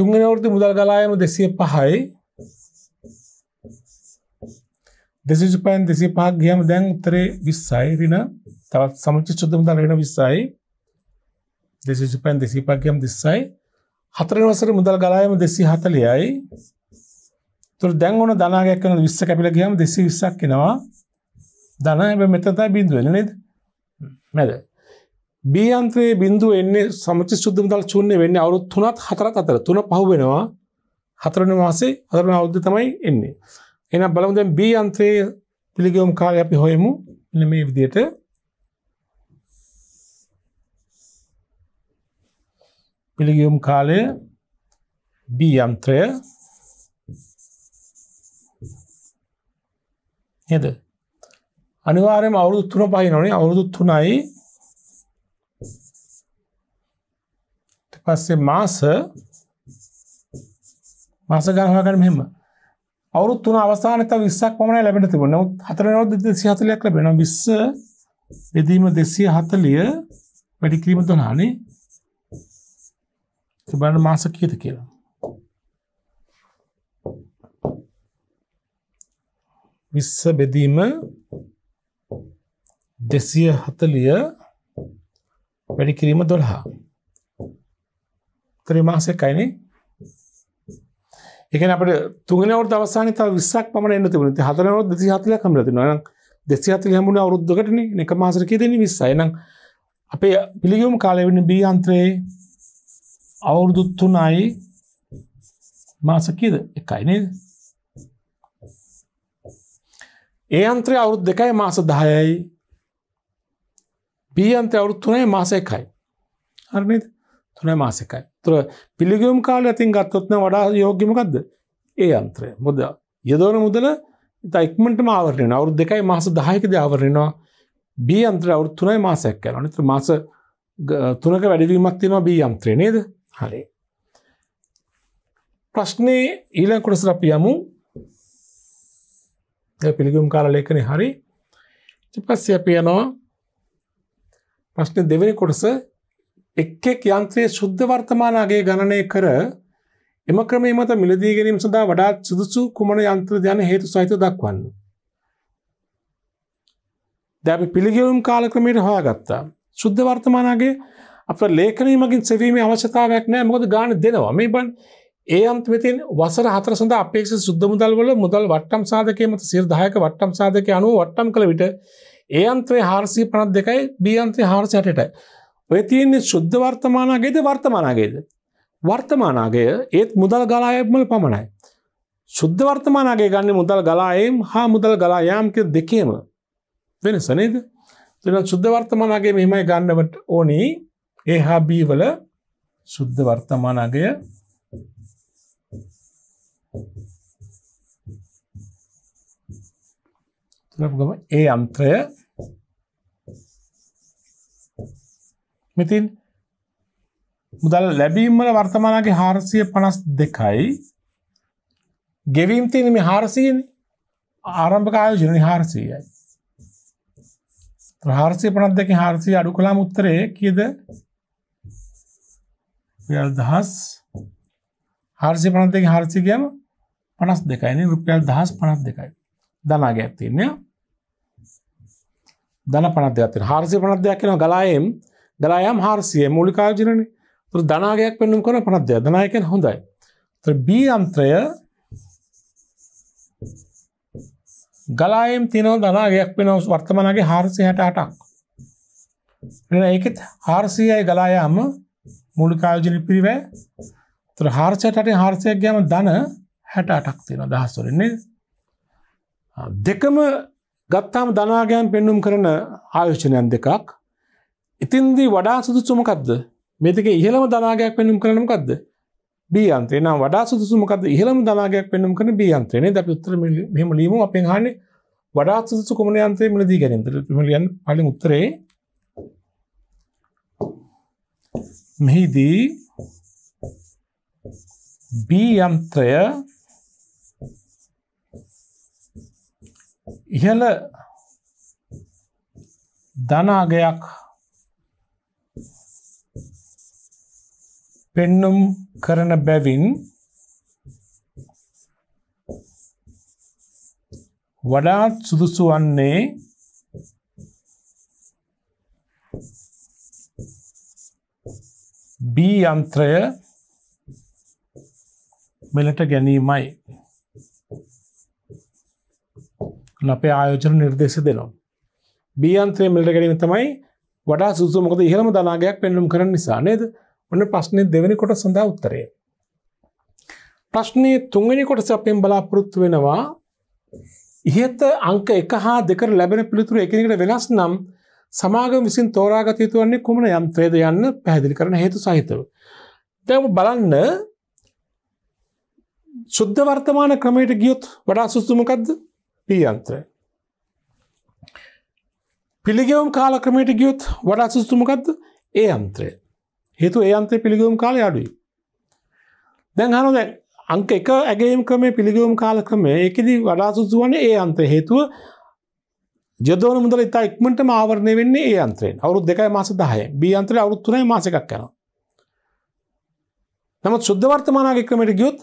තුන්ගෙනවුරදු මුදල් ගලායම දෙසිය පහයි දෙසිසුපයින් දෙසි පහක් ගියම දැන් උත්තරේ විස්සයි රින තවත් සමච සුදුමුදල් රෙන විස්සයි දෙසිසුපයින් දෙසි පාගයම් දෙස්සයි හතර වසර මුදල් ගලායම දෙසි හතලියයි තුර දැන් ඕන දනාගැක්කන විස්ස කැපිල ගියම දෙසි විස්සක් කෙනවා දන එබ මෙතතයි බින්දුවෙන නද මැද බියන්ත්‍රයේ බින්දුව එන්නේ සමචි සුද්ද මුදල් චූන්න වෙන්නේ අවුත් තුනත් හතරත් අතර තුන පහුවෙනවා හතරන මාසේ අදරන අවුද්ධ තමයි එන්නේ එන බලමුදැන් බියන්ත්‍රයේ පිළිගවම් කාලය අපි හොයමු මෙ මේ විදියට පිළිගියුම් කාලය B යන්ත්‍රය නේද අනිවාර්යයෙන්ම අවුරුදු 3 පහින් ඕනේ අවුරුදු 3යි ඊට පස්සේ මාස මාස ගණන් හොයාගන්න මෙහෙම අවුරුදු 3 අවසානයේ තව 20ක් පමණයි ලැබෙන්න තිබුණා නමුත් 4 වෙනකොට 240ක් ලැබෙනවා 20 බෙදීම 240 වැඩි කිරීම 12 නේ බලන්න මාස කීයද කියලා. විස්ස බෙදීම දෙසිය හතලිය වැඩි කිරීම දොළහා. ත්‍රීමාසයක් අයින එක අපට තුනවට අවසාන ත විස්සක් පමණ එන්න තිබුණ හතරනව දෙසි හතලයක් කමලති නොන දෙසි හතල හැමුණ අවරුද්ධකටන එක මාසරකය දෙන විස්සයි නම් අපේ පිළිගියුම් කාලය වන්න බියන්ත්‍රයේ අවුරුදු තුනයි මාසකීද එකයි නේද ඒ අන්ත්‍රය අවුරුත් දෙකයි මාස දහයයි පීයන්ත්‍ර අවුරුත් තුනේ මාස එකයි හරනද තුන මාස එකයි තුර පිළිගියම් කාල ඇතින් ගත්තොත්න වඩා යෝග්‍යමකක්ද ඒ අන්ත්‍රය මුද යදෝන මුදල ඉතයික්මට මාවරණය අවුත් දෙකයි මාස දහයකද ආවරණවා බී අන්ත්‍ර අවුත් තුනයි මාසයක් කැන නිත මාස තුනක වැඩවීමක් තිනවා බී අන්ත්‍රය නේද හරි ප්‍රශ්නය ඊළං කොටසර පියමු පිළිගුම් කාල ලේකන හරි පස්ස පියනවා ප්‍රශ්න දෙවනි කොටස එක්ෙක් යන්ත්‍රයේ ශුද්ධ වර්තමානගේ ගණනය කර එම ක්‍රමේ මත මිලදී ගැනීම සඳහා වඩාත් සුදුසු කුමන යන්ත්‍ර යන හේතු සහිත දක්වන්න. දැ පිළිගවුම් කාලක්‍රමයට හොයා ගත්තා. ශුද්ධ වර්තමානගේ අප ලේකනීමකින් සෙවීමේ අවශ්‍යතාවයක් නෑ මොද ගාන දෙනවා මේ බන් ඒ අන්තමතින් වසර හතර සඳ අපේක්ෂ සුද්ද මුදල්වල මුදල් වට්ටම් සාධකය මත සිර්දායක වට්ටම් සාධකය අනු වට්ටම් කළ විට ඒ අන්ත්‍රේ හාරසී පනත් දෙකයි බියන්ත්‍රය හාරසයටටයි. ඔය තියන්නේ ශුද්ධ වර්තමානගේද වර්තමානගේද. වර්තමානගේ ඒත් මුදල් ගලායමල පමණයි. ශුද්ධ වර්තමානගේ ගන්න මුදල් ගලායම් හා මුදල් ගලායාම්ක දෙකේම වෙනසනේද දෙන ශුද්ධ වර්තමානගේ මෙමයි ගන්නවට ඕනී A හා B වල සුද්ධ වර්තමාන අගය තුනපුගම ඒ යන්ත්‍රය මෙතින් මුදල් ලැබීම්මල වර්තමානගේ හාරසිය පනස් දෙකයි ගෙවීම් තියනම හාරසියෙන් ආරම්භකාය ජනනි හාරසීයයි හාරසිය පනත් දෙක හාරසිය අඩු කලා මුත්තරය කියද දහස් හාරසි පනත් දෙක හාරසිකයම පනස් දෙකයින රුපියල් දහස් පනත් දෙකයි දනාග ඇත්තිනය දන පනත් ඇති හාරසි පනත් දෙයක් කියෙන ගලායම් ගලායම් හාරසිය මූලිකාජරණ තුර දනාගයක් පෙන්නුම් කර පනත් දෙය දනායකෙන් හොඳයි ත්‍ර බී අන්ත්‍රය ගලායම් තිනව දනාගයක් පෙනවස් වර්තමනගේ හාරසි හැට අටක් ඒකෙත් හාරසියයි ගලායාම මුලිකායෝජන පිරිවෑ තුර හාර්සයටට හාර්සයක් ගෑම දන හැට අටක් තියෙන දහස්වරන්නේ දෙකම ගත්තාම ධනාගයන් පෙන්නුම් කරන ආයෝෂණයන් දෙකක් ඉතින්දී වඩා සුදුසුමකක්ද මේතික ඉහළම දනාගයක් පෙන්නුම් කරනමකක්ද බියන්ත්‍රේ නම් වඩා සුදුසුමකද ඉහළම දනාගයක් පෙන්නුම් කරන බියන්ත්‍රනේ ද උත්තර මෙම ලීම අපෙන් හන්නේ වඩා සුදුසු කොමන යන්ත්‍රේ මිලදී ගැනීම ලියන් පලින් උත්තරේ මෙහිදී B යන්ත්‍රය ඉහළ ධනාගයක් පෙන්නුම් කරන බැවින් වඩාත් සුදුසු වන්නේ බී යන්ත්‍රය මෙලට ගැනීමයි අපේ ආයෝජන නිර්දේශ දෙනවා. බියන්ත්‍රය මිලට ගැනීම තමයි වඩා සුසු මොකද ඉහළම දනාගයක් පෙන්නුම් කරන නිසා නේද ඔන්න ප්‍රශ්නය දෙවැනි කොට සඳහා උත්තරය. ප්‍රශ්නය තුන්ගනි කොටස අපෙන් බලාපොරොත්තු වෙනවා ඉහත අංක එක හා දෙකර ලැබෙන පිළිතුර එකනිකට වෙනස් නම් සමාගම විසින් තෝරාගත යුතු වන්නේ කුමන යන්ත්‍රයද යන්න පැහැදිලි කරන හේතු සහිතව. දැන් බලන්න සුද්ධ වර්තමාන ක්‍රමයට ගියොත් වඩා සුදුසු මොකද්ද? පී යන්ත්‍රය. පිළිගැයුම් කාල ක්‍රමයට ගියොත් වඩා සුදුසු මොකද්ද? ඒ යන්ත්‍රය. හේතුව ඒ යන්ත්‍රයේ පිළිගැයුම් කාලය අඩුයි. දැන් අහනවා දැන් අංක 1 ඇගයීම් ක්‍රමයේ පිළිගැයුම් කාල ක්‍රමය ඒකෙදි වඩා සුදුසු වන්නේ ඒ යන්ත්‍රය. හේතුව ජදවන මුදල ඉතා ඉක්මටම ආවරණය වෙන්නේ ඒ අන්ත්‍රයෙන් අවුත් දෙකයි මාස දහය බියන්ත්‍රය අවුත් තුනයි මාසකක් යනවා. නමුත් සුද්ධ වර්තමානගේ ක්‍රමට ගියොත්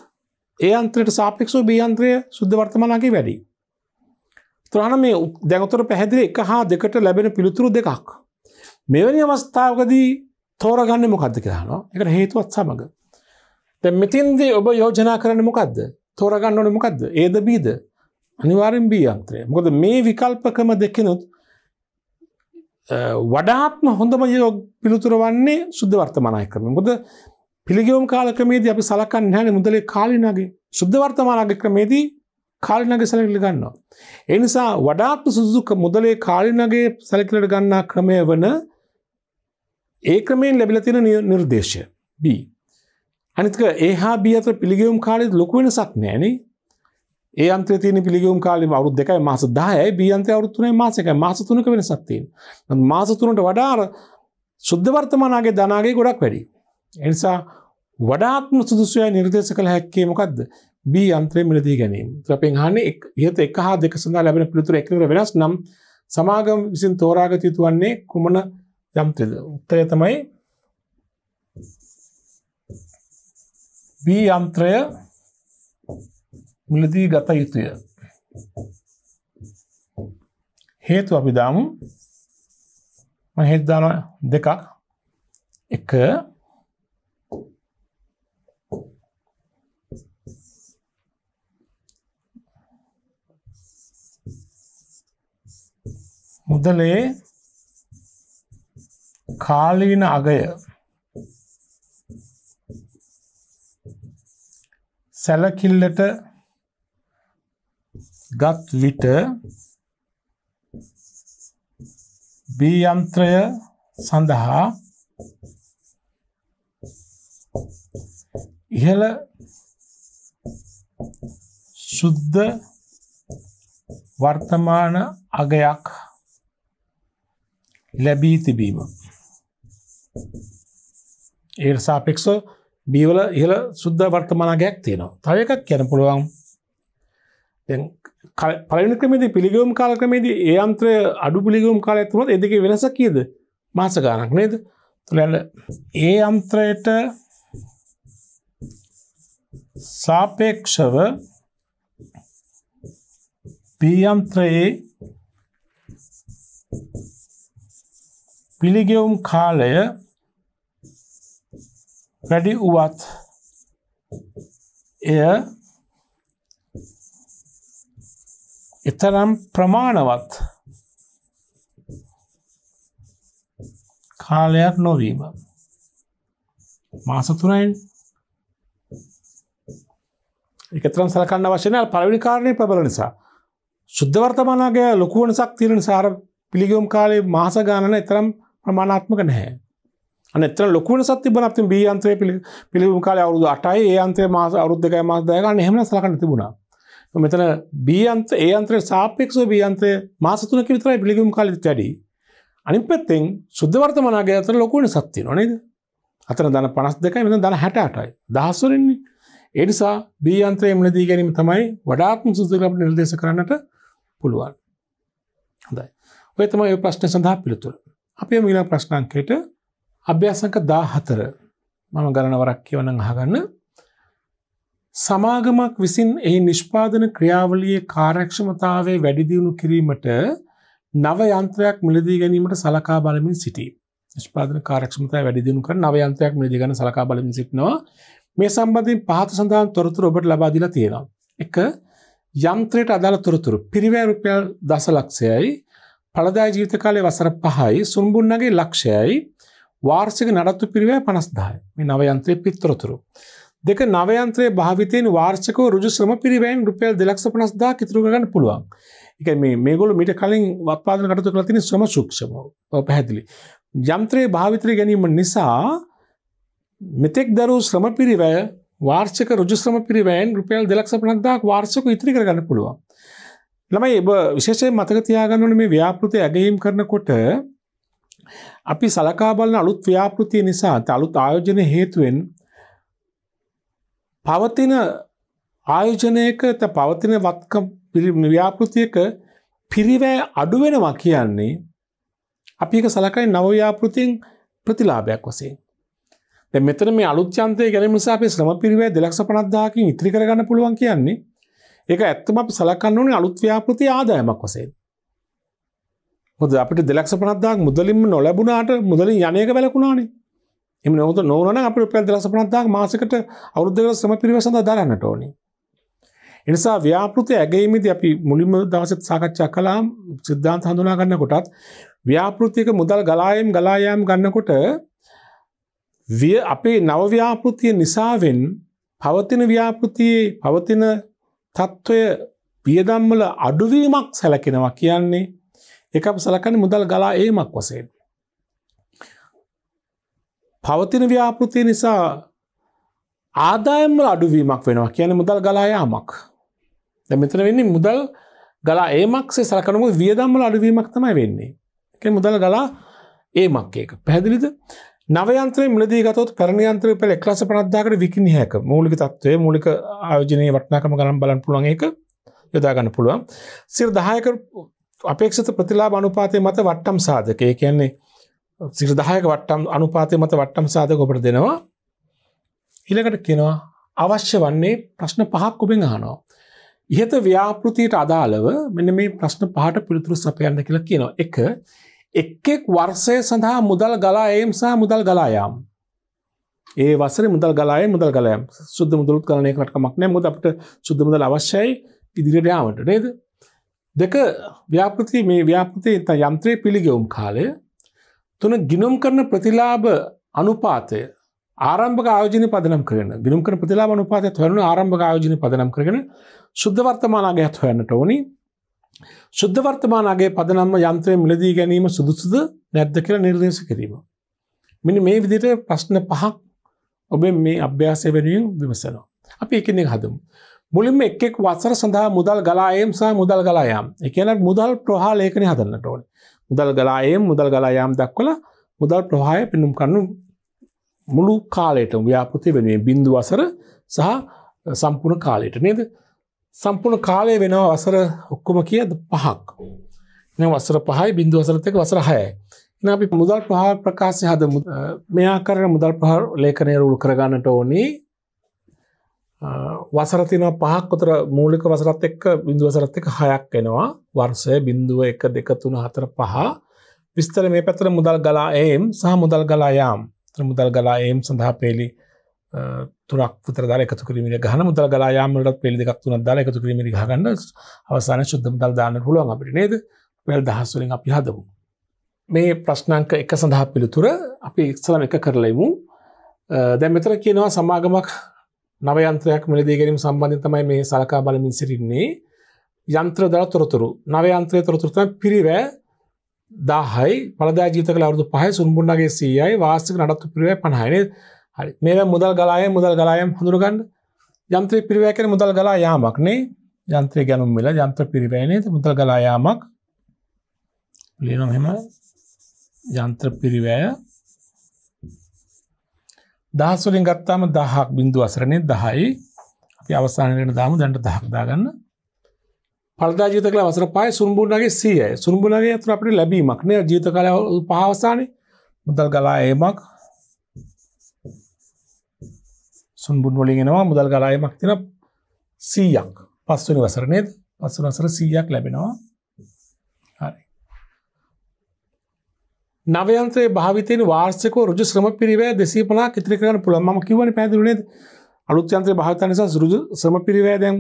ඒ අන්ත්‍රයට සාපික්ෂෝ බියන්ත්‍රය සුද්ධ වර්තමානගේ වැඩි. තුරහන මේ දැගතර පැහැදිල එක හා දෙකට ලැබෙන පිළිතුරු දෙකක්. මෙවැනි අවස්ථාවකදී තෝරගන්න මොකක්ද කියලානවා එක හේතුවත් සමඟ. මෙතින්දී ඔබ යෝජනා කරන මොකක්ද තෝරගන්න ඕන මොකක්ද ඒද බීද අනිවාරෙන් බී යන්ත්‍රය මොද මේ විකල්පකම දෙකනුත් වඩාත්ම හොඳම යෝග පිළිතුර වන්නේ සුද්ධ වර්තමානය කරම මොද පිළිගවම් කාලකමේද අපි සලකන්න හැන මුදලේ කාලිනගේ සුද්ධ වර්තමානගේ ක්‍රමේදී කාලිනගේ සැලකිලි ගන්නවා. එනිසා වඩාත්ම සුදුක මුදලේ කාලිනගේ සැලකිලට ගන්නා ක්‍රමය වන ඒ ක්‍රමයෙන් ලැබිලතින නිර්දේශය B. අනික ඒහා බියත පිළිගවම් කාලෙත් ලොකුවෙන සක් නෑනේ ඒ අන්ත්‍ර තියන පිළිගුම් කාලම අවුත් දෙකයි මාස දායයි බියන්ත අවුත්තුනේ මාසක මාසතුනක වෙන සත්තියෙන් මාසතුනට වඩාර සුද්ධවර්තමානගේ ධනාගේ ගොඩක් වැඩි. එනිසා වඩාත්ම සුදුසුය නිර්දේශ කළ හැක්කේ මොකක්ද බී අන්ත්‍රය මිලදී ගැනීම ත්‍රපෙන් හන ඉහත එක හා දෙක සඳහා ලැබෙන පිළිතුර එකර වෙනස් නම් සමාගම් විසින් තෝරාගත යුතු වන්නේ කුමන යම්ත්‍රද උත්තරය තමයි බී යන්ත්‍රය මිලදී ගත යුතුය. හේතු අපි දාමු හෙදදාන දෙකක් එක මුදලේ කාලීන අගය සැලකිල්ලට ගත් විට බී යන්ත්‍රය සඳහා ඉහළ සුද්ධ වර්තමාන අගයක් ලැබී තිබීම. ඒට සාපෙක්ෂ බීවල ඉහළ සුද්ධ වර්තමානගයක් තියෙනවා තව එකක් කියැන පුළුවන් පලන ක්‍රමේද පිළිගවම් කාල ක්‍රමේදී ඒ අන්ත්‍රය අඩු පිළිගුම් කාල ඇතුරත් එදක වෙනස කියද මාසකාරක් නේද තුළැල ඒ අන්ත්‍රයට සාපේක්ෂව පීයන්ත්‍රයේ පිළිගෙවුම් කාලය වැඩි වුවත් එය එතරම් ප්‍රමාණවත් කාලයක් නොවීම මාස තුනයි එකතරම් සලකන්න වශනය පලවිනි කාරණය ප්‍රබල නිසා සුද්ධවර්තමානගේ ලොකුවනසක් තිරෙන සාර පිළිගියුම් කාලේ මාස ගානන එතරම් ප්‍රමාණාත්මක නැහැ අනතර ලොකුවන සති බනත්ති බී අන්ත්‍රය පිළිගුම් කාලය අවුරුදු අටයි ඒ අන්ත්‍රය මාස අවරුද්ධකය මාසදායගන්න එහෙම සලකන්න තිබුණා මෙතන බියන්ත ඒන්ත්‍රය සාපෙක්ෂ බියන්තය මාසතුනක විතරයි පිළිගුම් කාලිත් වැඩි අනි පැත්තෙන් සුද්ධවර්තමනාගේ අතර ලොකුවන සත්ති නොනේද අතන දන පනස් දෙකයි මෙ දන හැටටයි දහස්සරෙන්නේ එනිසා බියන්ත්‍රය මලදී ගැනීම තමයි වඩාත්ම සුදුරම නිර්දේශ කරන්නට පුළුවන් හොඳයි ඔය තමයි ඔය ප්‍රශ්න සඳහා පිළිතුර අපේ මිලා ප්‍රශ්නංකයට අභ්‍යාසක දා හතර මම ගණනවරක් කියවන අහගන්න සමාගමක් විසින් එහි නිෂ්පාදන ක්‍රියාවලියේ කාරක්ෂමතාවේ වැඩිදියුණු කිරීමට නව යන්ත්‍රයක් මිලදී ගැනීමට සලකා බලමින් සිටී. නිෂ්පාදන කාරක්ෂමතාව වැඩිදියුණු කර නව යන්ත්‍රයක් මිලදී ගැන සලකා බලමින් සිටිනවා. මේ සම්බන්ධයෙන් පහත සඳහන් තොරතුරු ඔබට ලබා දීලා තියෙනවා. එක යන්ත්‍රයට අදාළ තොරතුරු පිරිවෑ රුපියල් දසලක්ෂයයි පළදා ජීවිත කාලය වසර පහයි සුන්බුන්නගේ ලක්ෂයයි වාර්සික නඩත්තු පිරිවෑ පනස්දාය මේ නව යන්ත්‍රය පිත්තොරතුරු. දෙක නවයන්ත්‍රය භාවිතයෙන් වාර්ෂක රුජු ශ්‍රම පිරිවයින් රුපියල් දෙලක්ෂ පනස්දා කිතුරගන්න පුළුවන් එක මේගොල මිට කලින් වත්පාදන කටතු කලතින ශ්‍රම සූක්ෂම පැහැදිලි. යම්ත්‍රයේ භාවිතරය ගැනීම නිසා මෙතෙක් දරු ශ්‍රම පිරිවය වාර්ෂක රුජු ශ්‍රම පිරිවයින් රුපියල් දෙලක්ෂ පනක්දාක් වාර්ෂක ඉතිරි කරගන්න පුළුවන්. ළමයි එබ විශේෂය මතක තියාගන්නවන මේ ව්‍යාපෘතය ඇගහීම් කරනකොට අපි සලකාබලන අලුත් ව්‍යාපෘතිය නිසා අලුත් ආයෝජන හේතුවෙන් පවතින ආයෝජනයක පවතින වත්ක ව්‍යාපෘතියක පිරිවෑ අඩුවෙනවා කියන්නේ අපික සලකයි නව්‍යාපෘතියෙන් ප්‍රතිලාභයක් වසේ. මෙතන මේ අලුත්්‍යන්තය ගැන නිසාේ ශ්‍රම පිරිවෑ දෙලක්ෂ පනත්දාකින් ඉත්‍රි කරගන්න පුළුවන් කියන්නේ ඒක ඇත්තම අප සලකන්න ඕනේ අලුත්ව්‍යාපෘති ආදායමක් වසේ. හොද අපට දෙලක්ෂ පනත්දාක් මුදලින්ම නොලැබුණාට මුදලින් යනයක වැලකුණානේ එම නොත නොවන අප පැල් දලස පනත්තාක් මාසකට අවුද්ධක සම පිරිවසඳ දරන්නට ඕනි. එනිසා ව්‍යාපෘති ඇගේීමද අපි මුලිම දවසත් සාකච්ඡා කලා සිද්ධාන්ත හඳුනා ගන්න කොටත් ව්‍යාපෘතික මුදල් ගලායම් ගලායම් ගන්නකොට විය අපේ නවව්‍යාපෘතිය නිසාවෙන් පවතින ව්‍යාපෘතියේ පවතින තත්ත්වය පියදම්වල අඩුවීමක් සැලකෙනවා කියන්නේ එක සලකන මුදල් ගලා ඒමක් වසෙන්. පවතින ව්‍යාපෘතිය නිසා ආදායම්ල අඩුවීමක් වෙනවා කියන මුදල් ගලායාමක්. ද මෙතන වෙන්නේ මුදල් ගලා ඒමක්සේ සලකනමු වියදම්මල අඩුවීමක් තමයි වෙන්නේ. එක මුදල් ගලා ඒමක් ඒක පැදිලිද නවයන්ත්‍රය මුලදී ගතොත් පරණයන්ත්‍ර පෙළ එක්ලස පනද්දාකට විකිනිහැක මූලික තත්වය මූලික ආයෝජනය වටනාකම ගනම් බලන් පුළුවන් ඒක යොදාගන්න පුළුවන් සිර දහයක අපේක්ෂත ප්‍රතිලා අනුපාතය මත වට්ටම් සාධක ඒ කියන්නේ සිරදහයක වට්ටම් අනුපාතය මත වට්ටම් සාධක ඔබට දෙනවා ඉළකට කෙනවා අවශ්‍ය වන්නේ ප්‍රශ්න පහක් ඔබෙන් අහනවා. ඉහත ව්‍යාපෘතියට අදාළව මෙන මේ ප්‍රශ්න පහට පිළිතුරු සපයන්න කියලා කියනවා. එක එක්කෙක් වර්සය සඳහා මුදල් ගලා ඒම් සහ මුදල් ගලායාම්. ඒ වසර මුදල් ගලාය මුදල් ගලයම් සුද්ද මුදලුත් කරනය කටකමක් නෑ මුද අපට සුද්ද මුදල් අවශ්‍යයි ඉදිරිට යාමට නේද. දෙක ව්‍යාපෘති මේ ව්‍යාපෘතිය ඉතා යන්ත්‍රය පිළිගෙවුම් කාලය තුන ගිනුම් කරන ප්‍රතිලාභ අනුපාතය ආරම්භ ආයෝජන පදනම් කරන ගිනුම් කර ප්‍රතිලාභ අනුපාතය හොරන ආරම්භ ආයෝජන පදනම් කරගෙන සුද්ධ වර්තමානගයත් හොයන්නට ඕනි සුද්ධ වර්තමානගේ පදනම්ම යන්ත්‍රය මිලදී ගැනීම සුදුසුද නැද්ද කියලා නිර්දේශ කිරීම. මෙනි මේ විදිට ප්‍රශ්න පහක් ඔබ මේ අභ්‍යාසය වෙනුවෙන් විමසනවා. අපි එකනෙ හදමු. මුලින්ම එක්ෙක් වසර සඳහා මුදල් ගලායම් සහ මුදල් ගලායම් එකනට මුදල් ප්‍රහා ලේකන හදන්නට ඕනේ මුදල් ගලායම් මුදල් ගලායාම් දක්වල මුදල් ප්‍රහාය පෙනුම් කන්නු මුළු කාලයට ව්‍යාපෘති වෙනුවේ බිඳු වසර සහ සම්පූර්ණ කාලයට නේද සම්පූර්ණ කාලය වෙනවා වසර ඔක්කොම කියද පහක් වසර පහයි බිඳු වසරතක වසර හයයි එන අපි මුදල් ප්‍රහාර ප්‍රකාශය හද මෙයා කරන මුදල් ප්‍රහාර ලේඛනය රුල් කරගන්නට ඕනේ වසරතින පහක් කොතර මූලික වසරත් එක්ක බිඳුවසරත් එක හයක් එනවා වර්සය බිින්දුව එක දෙක තුන හතර පහ විස්තර මේ පැතර මුදල් ගලා ඒම් සහ මුදල් ගලා යාම් ත්‍ර මුදල් ගලා ඒම් සඳහා පේලි තුරක් පුතර දර එකතු කිරීම ගහන මුදල් ගලා යාමලට පෙළි දෙකක් තුන දර එකතු කිරීම ගන්න අවසාන ශුද්ධ මුදල් දාන්න පුළුවන් අපිට නේද වැල් දහස්වලින් අපි හදමු මේ ප්‍රශ්නංක එක සඳහා පිළිතුර අපි ඉක්සලම එක කරලයිමු දැ මෙතර කියනවා සමාගමක් නවයන්ත්‍රයක් මිලදී ගැනීම සම්බන්ධ තමයි මේ සලකා බලමින් සිටින්නේ යන්ත්‍ර දළ තොරතුරු නවයන්ත්‍රය තොරතුරතම පිරිවෑ දාහයි පලදා ජීතක අවුදු පහයි සුන්බුන්ඩගේ සීයයි වාස්සික නඩත්තු පිරිවය පණහයිනේ හරි මේ මුදල් ගලාය මුදල් ගලායම් හඳුරගන්න යන්ත්‍රය පිරිවෑකෙන මුදල් ගලා යාමක්නේ යන්ත්‍රය ගැනුම් වෙල යන්ත්‍ර පිරිවෑනේ මුදල් ගලායාමක් ලියනම් හෙම යන්ත්‍ර පිරිවෑය දහස්වලින් ගත්තාම දහක් බින්දු අසරණය දහයි අපි අවස්ථානයට දාම දැන්ට දහක්දාගන්න පල්දා ජීතකල වසර පය සුන්බුණගේ සියය සුන්බුණගේ ඇතුර අපට ලැබීමක්නය ජීත කල පහවසානය මුදල් ගලා ඒමක් සුන්බුන් වලිගෙනවා මුදල් ගලායමක් තින සීයක් පස්වනි වසරනයත් පස්සු වසර සීයක් ලැබෙනවා නවයන්ත්‍රයේ භාවිතයෙන් වාර්සක රජ ශ්‍රම පිරිවය දෙසීපනා ඉතිරි කරන්න පුළ ම කිවන පැතිරුණේ අලුත්්‍යන්ත්‍ර භාවිත නිසා සුරුජ ශ්‍රම පිරිවෑදැන්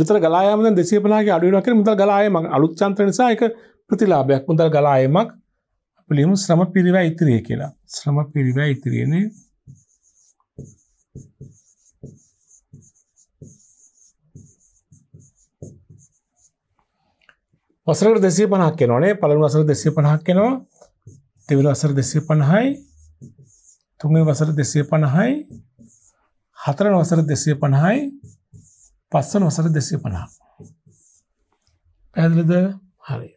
විතර ගලායම දෙසීපනාගේ අඩුවනක මුදල් ගලායම අලුත්්‍යන්ත්‍ර නිසා එක ප්‍රතිලාභයක් මුදල් ගලායමක් පිළිම ශ්‍රම පිරිවෑ ඉතිරිය කියලා ශ්‍රම පිරිවෑ ඉතිරියන්නේ වසර දෙසේ පනහක් කෙනනේ පළු වසර දෙසේ පනහක් කෙනවා දෙවර වසර දෙසේ පණහයි තුන්වෙනි වසර දෙසේ පණහයි හතරන වසර දෙසේ පණහයි පස්සන වසර දෙසේ පණහා. පැදලද හරය.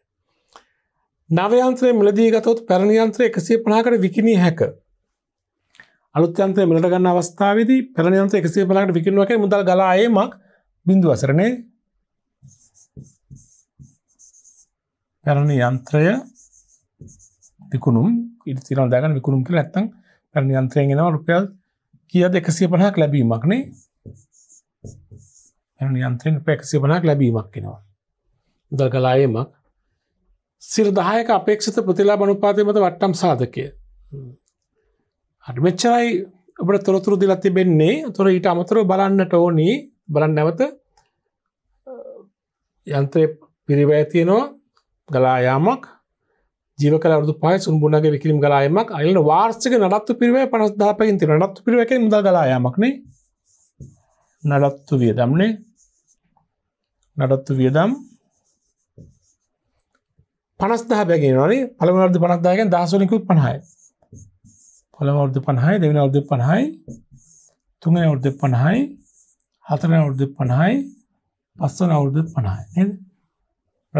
නවයන්ත්‍රය මිලදී ගතොත් පැරණියන්ත්‍රය එකසේ පනාකට විකිනී හැක. අලුත්‍යන්තය මිලට ගන්න අවස්ථාවදී පැරණියන්ත එකසේ පනාට විකිනුවක මුදල් ගලායමක් බිඳු වසරණය පැරණි යන්ත්‍රය විකුණුම් ඉට තින දාගන විකුණුම් කළ ඇත්තන් පැරණ යන්ත්‍රයගෙනවා රුපියල් කියද එකසිය පනහක් ලැබීමක්නේ යන්ත්‍රෙන් පැක්සිය පනහක් ලැබීමක් කෙනවා දල්ගලායමක් සිරදායක අපේක්ෂත ප්‍රතිලා බනුපාතය මත වට්ටම් සාධකය අඩමච්චරයි ඔබට තොරතුරු දිලත්ති බෙන්නේ තොර ඊට අමතර බලන්නට ඕනී බලන්න නැවත යන්ත්‍රය පිරිවැය තියෙනවා ගලායාමක් ජීවකරවරදු පහ සුන්බුණගේ විකිරම් ගලායමක් අයිල්න වාර්සික නඩත්තු පිරිවේ පනස්දාපකින් ති නඩත්තු පිරිවක මුද ගලායමක්නේ නඩත්තු වියදම්නේ නඩත්තු වියදම් පනස්දහ බැගෙනනි පළමවර්ධ පනස්දාගෙන් දහසලිකුත් පණහයි පළමවර්ධ පණහයි දෙවෙන අවුද්ධ පණහයි තුන්ගෙන අවුද්ධ පණහයි හතරන අවුද්ධ පණහයි පස්සන අවුද්ධ පණහයි නද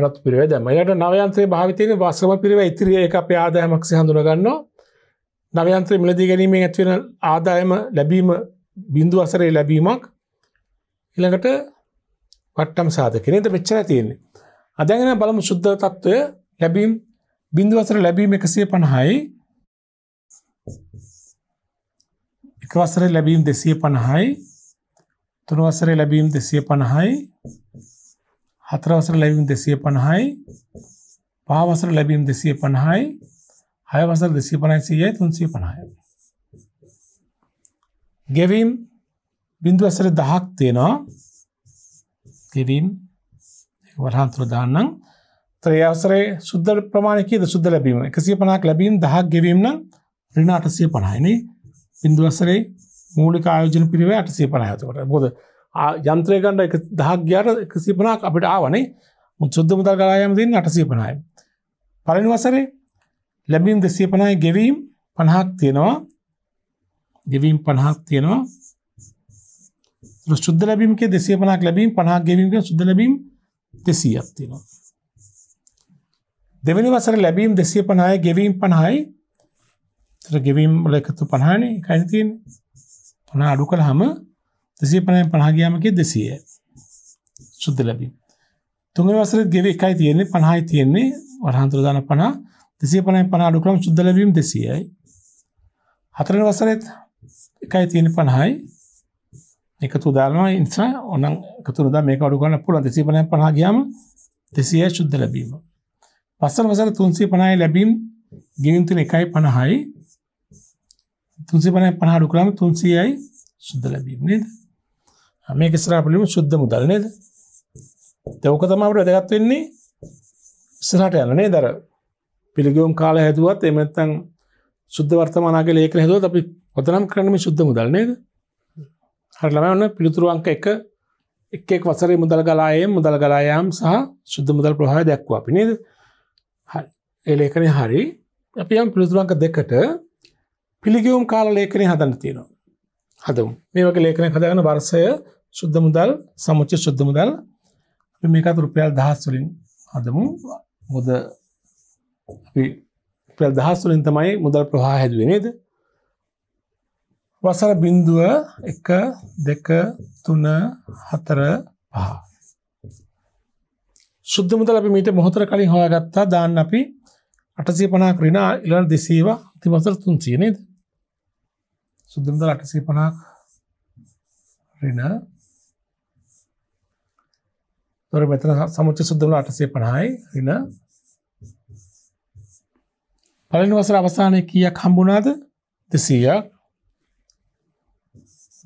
නත් පිරිව දැම යට නවයන්ත්‍රය භාවිතය වස්සම පිරිව ඉතිරිය එක අප ආදායමක්සේ හඳුනගන්න නවයන්ත්‍රය මිලදී ගැනීමෙන් ඇත්වෙන ආදායම ලැබීම බිින්දු අසරේ ලැබීමක් ඉළඟට පට්ටම් සාධකනට මෙච්චර තියෙන්නේ අදැගෙන බලමු සුද්ධ තත්ත්වය ලැබීම් බිින්දු අසර ලැබීම එකසිය පණහයි එකවසර ලැබීම් දෙසිය පණහයි තුනවසර ලැබීම් දෙසිය පණහයි හතරවසර ලැබීම් දෙසිය පණහයි පාවසර ලැබීම් දෙසිය පණහයි හයවසර දෙසිය පණයි සීයයි තුන්සිය පණහයි. ගෙවීම් බිින්දු ඇසර දහක් තියෙනවා ගෙවීම් වරහන්තුර දාන්නම් ත්‍රයවසරේ සුද්ද ප්‍රමාණකද සුද්ද ලැබීම එකසිය පනක් ලැබීම් දහක් ගෙවීම්න රිනාටසිය පණයිනේ බිින්දුවසරේ මූලික ආයෝජන පිරිව අටසිය පනහතකට බොද යන්ත්‍රය ගණ්ඩ එක දහක් ග්‍යාට සිපනක් අපිට ආවනේ මුත්සුද්ධ මුදල් කරායමතින් අට සීපනයි. පරණ වසරේ ලැබීම් දෙසීපනයි ගෙවීම් පණහක් තියෙනවා ගෙවීම් පණහක් තියෙනවා ශුද්ධ ලැබීමේ දෙසිය පනක් ලැබීම් පනහක් ගෙවීමක සුද්ද ලැබීම් දෙසීයක් තියෙනවා. දෙවනි වසර ලැබීම් දෙසිය පනහය ගෙවීම් පණහයි තර ගෙවීම් ලෙකතු පණහන එකයි තියෙන පන අඩු කළ හම දෙසිය පනය පහගයාමගේ දෙසිය සුද්ද ලැබී. තුන්ගේ වසරත් ගෙව එකයි තියෙන්නේ පණහයි තියෙන්නේ වරහන්තුරදාන පනා දෙසිය පනයි පනා අඩුකරම් සුද්ද ලැබීම් දෙසියයි. හතරන වසරෙත් එකයි තියෙන පණහයි එකතු දානවා ඉන්සා ඔන්න එකතුරද මේක අඩුගන්න පුළුව දෙසිය පනය පනාගයාම දෙසිය ශුද්ධ ලැබීම. පස්සන වසර තුන්සේ පනයි ලැබීම් ගිනින්තින එකයි පණහයි තුන්සේ පනය පනාඩුකරම තුන්සියයි සුද්ද ලැබීම නේද. මේ ස්රාපලිම ශුද්ධ මුදල් නේද තවක තමාට වැදගත් වෙන්නේ ස්රට යනනේ දර පිළිගියුම් කාල හැදුවත් එමත්තන් සුද්ධ වර්තමානගේ ලේක හැදුවත් අපි පොතනම් කරනම ශුද්ධ මුදල් නේද හරලම ඔන්න පිළිතුරු අංක එක එක් එක් වසරේ මුදල් ගලායම් මුදල් ගලායාම් සහ සුද්ධ මුදල් ප්‍රහාය දැක්වා අපි නේද හරි ඒ ලේඛනය හරි අපි යම් පිළිතුරු අංක දෙකට පිළිගියුම් කාල ලේඛනය හදන්න තියෙනවා හදමු. මේ වගේ ලේඛනයක් හදාගෙන වර්ෂය සුද්ධ මුදල් සමුච්චය සුද්ධ මුදල් අපි මේකත් රුපියල් 1000 වලින් හදමු. මොකද අපි රුපියල් 1000 වලින් තමයි මුදල් ප්‍රවාහ හැදුවේ නේද? වසර බිඳුව 1 2 3 4 5 සුද්ධ මුදල් අපි මීට මොහොතර කලින් හොයාගත්තා. දාන්න අපි 850 ක්‍රිනා ඊළඟ 200 අන්තිම වසර 300 නේද? සුද්දමද ලටසේ පනක් රෙන තොර මෙතන සමුච්ච සුද්දමල අටසේ පනහයි රෙන පලනි වසර අවසානය කියක් හම්බුණාද දෙසීයක්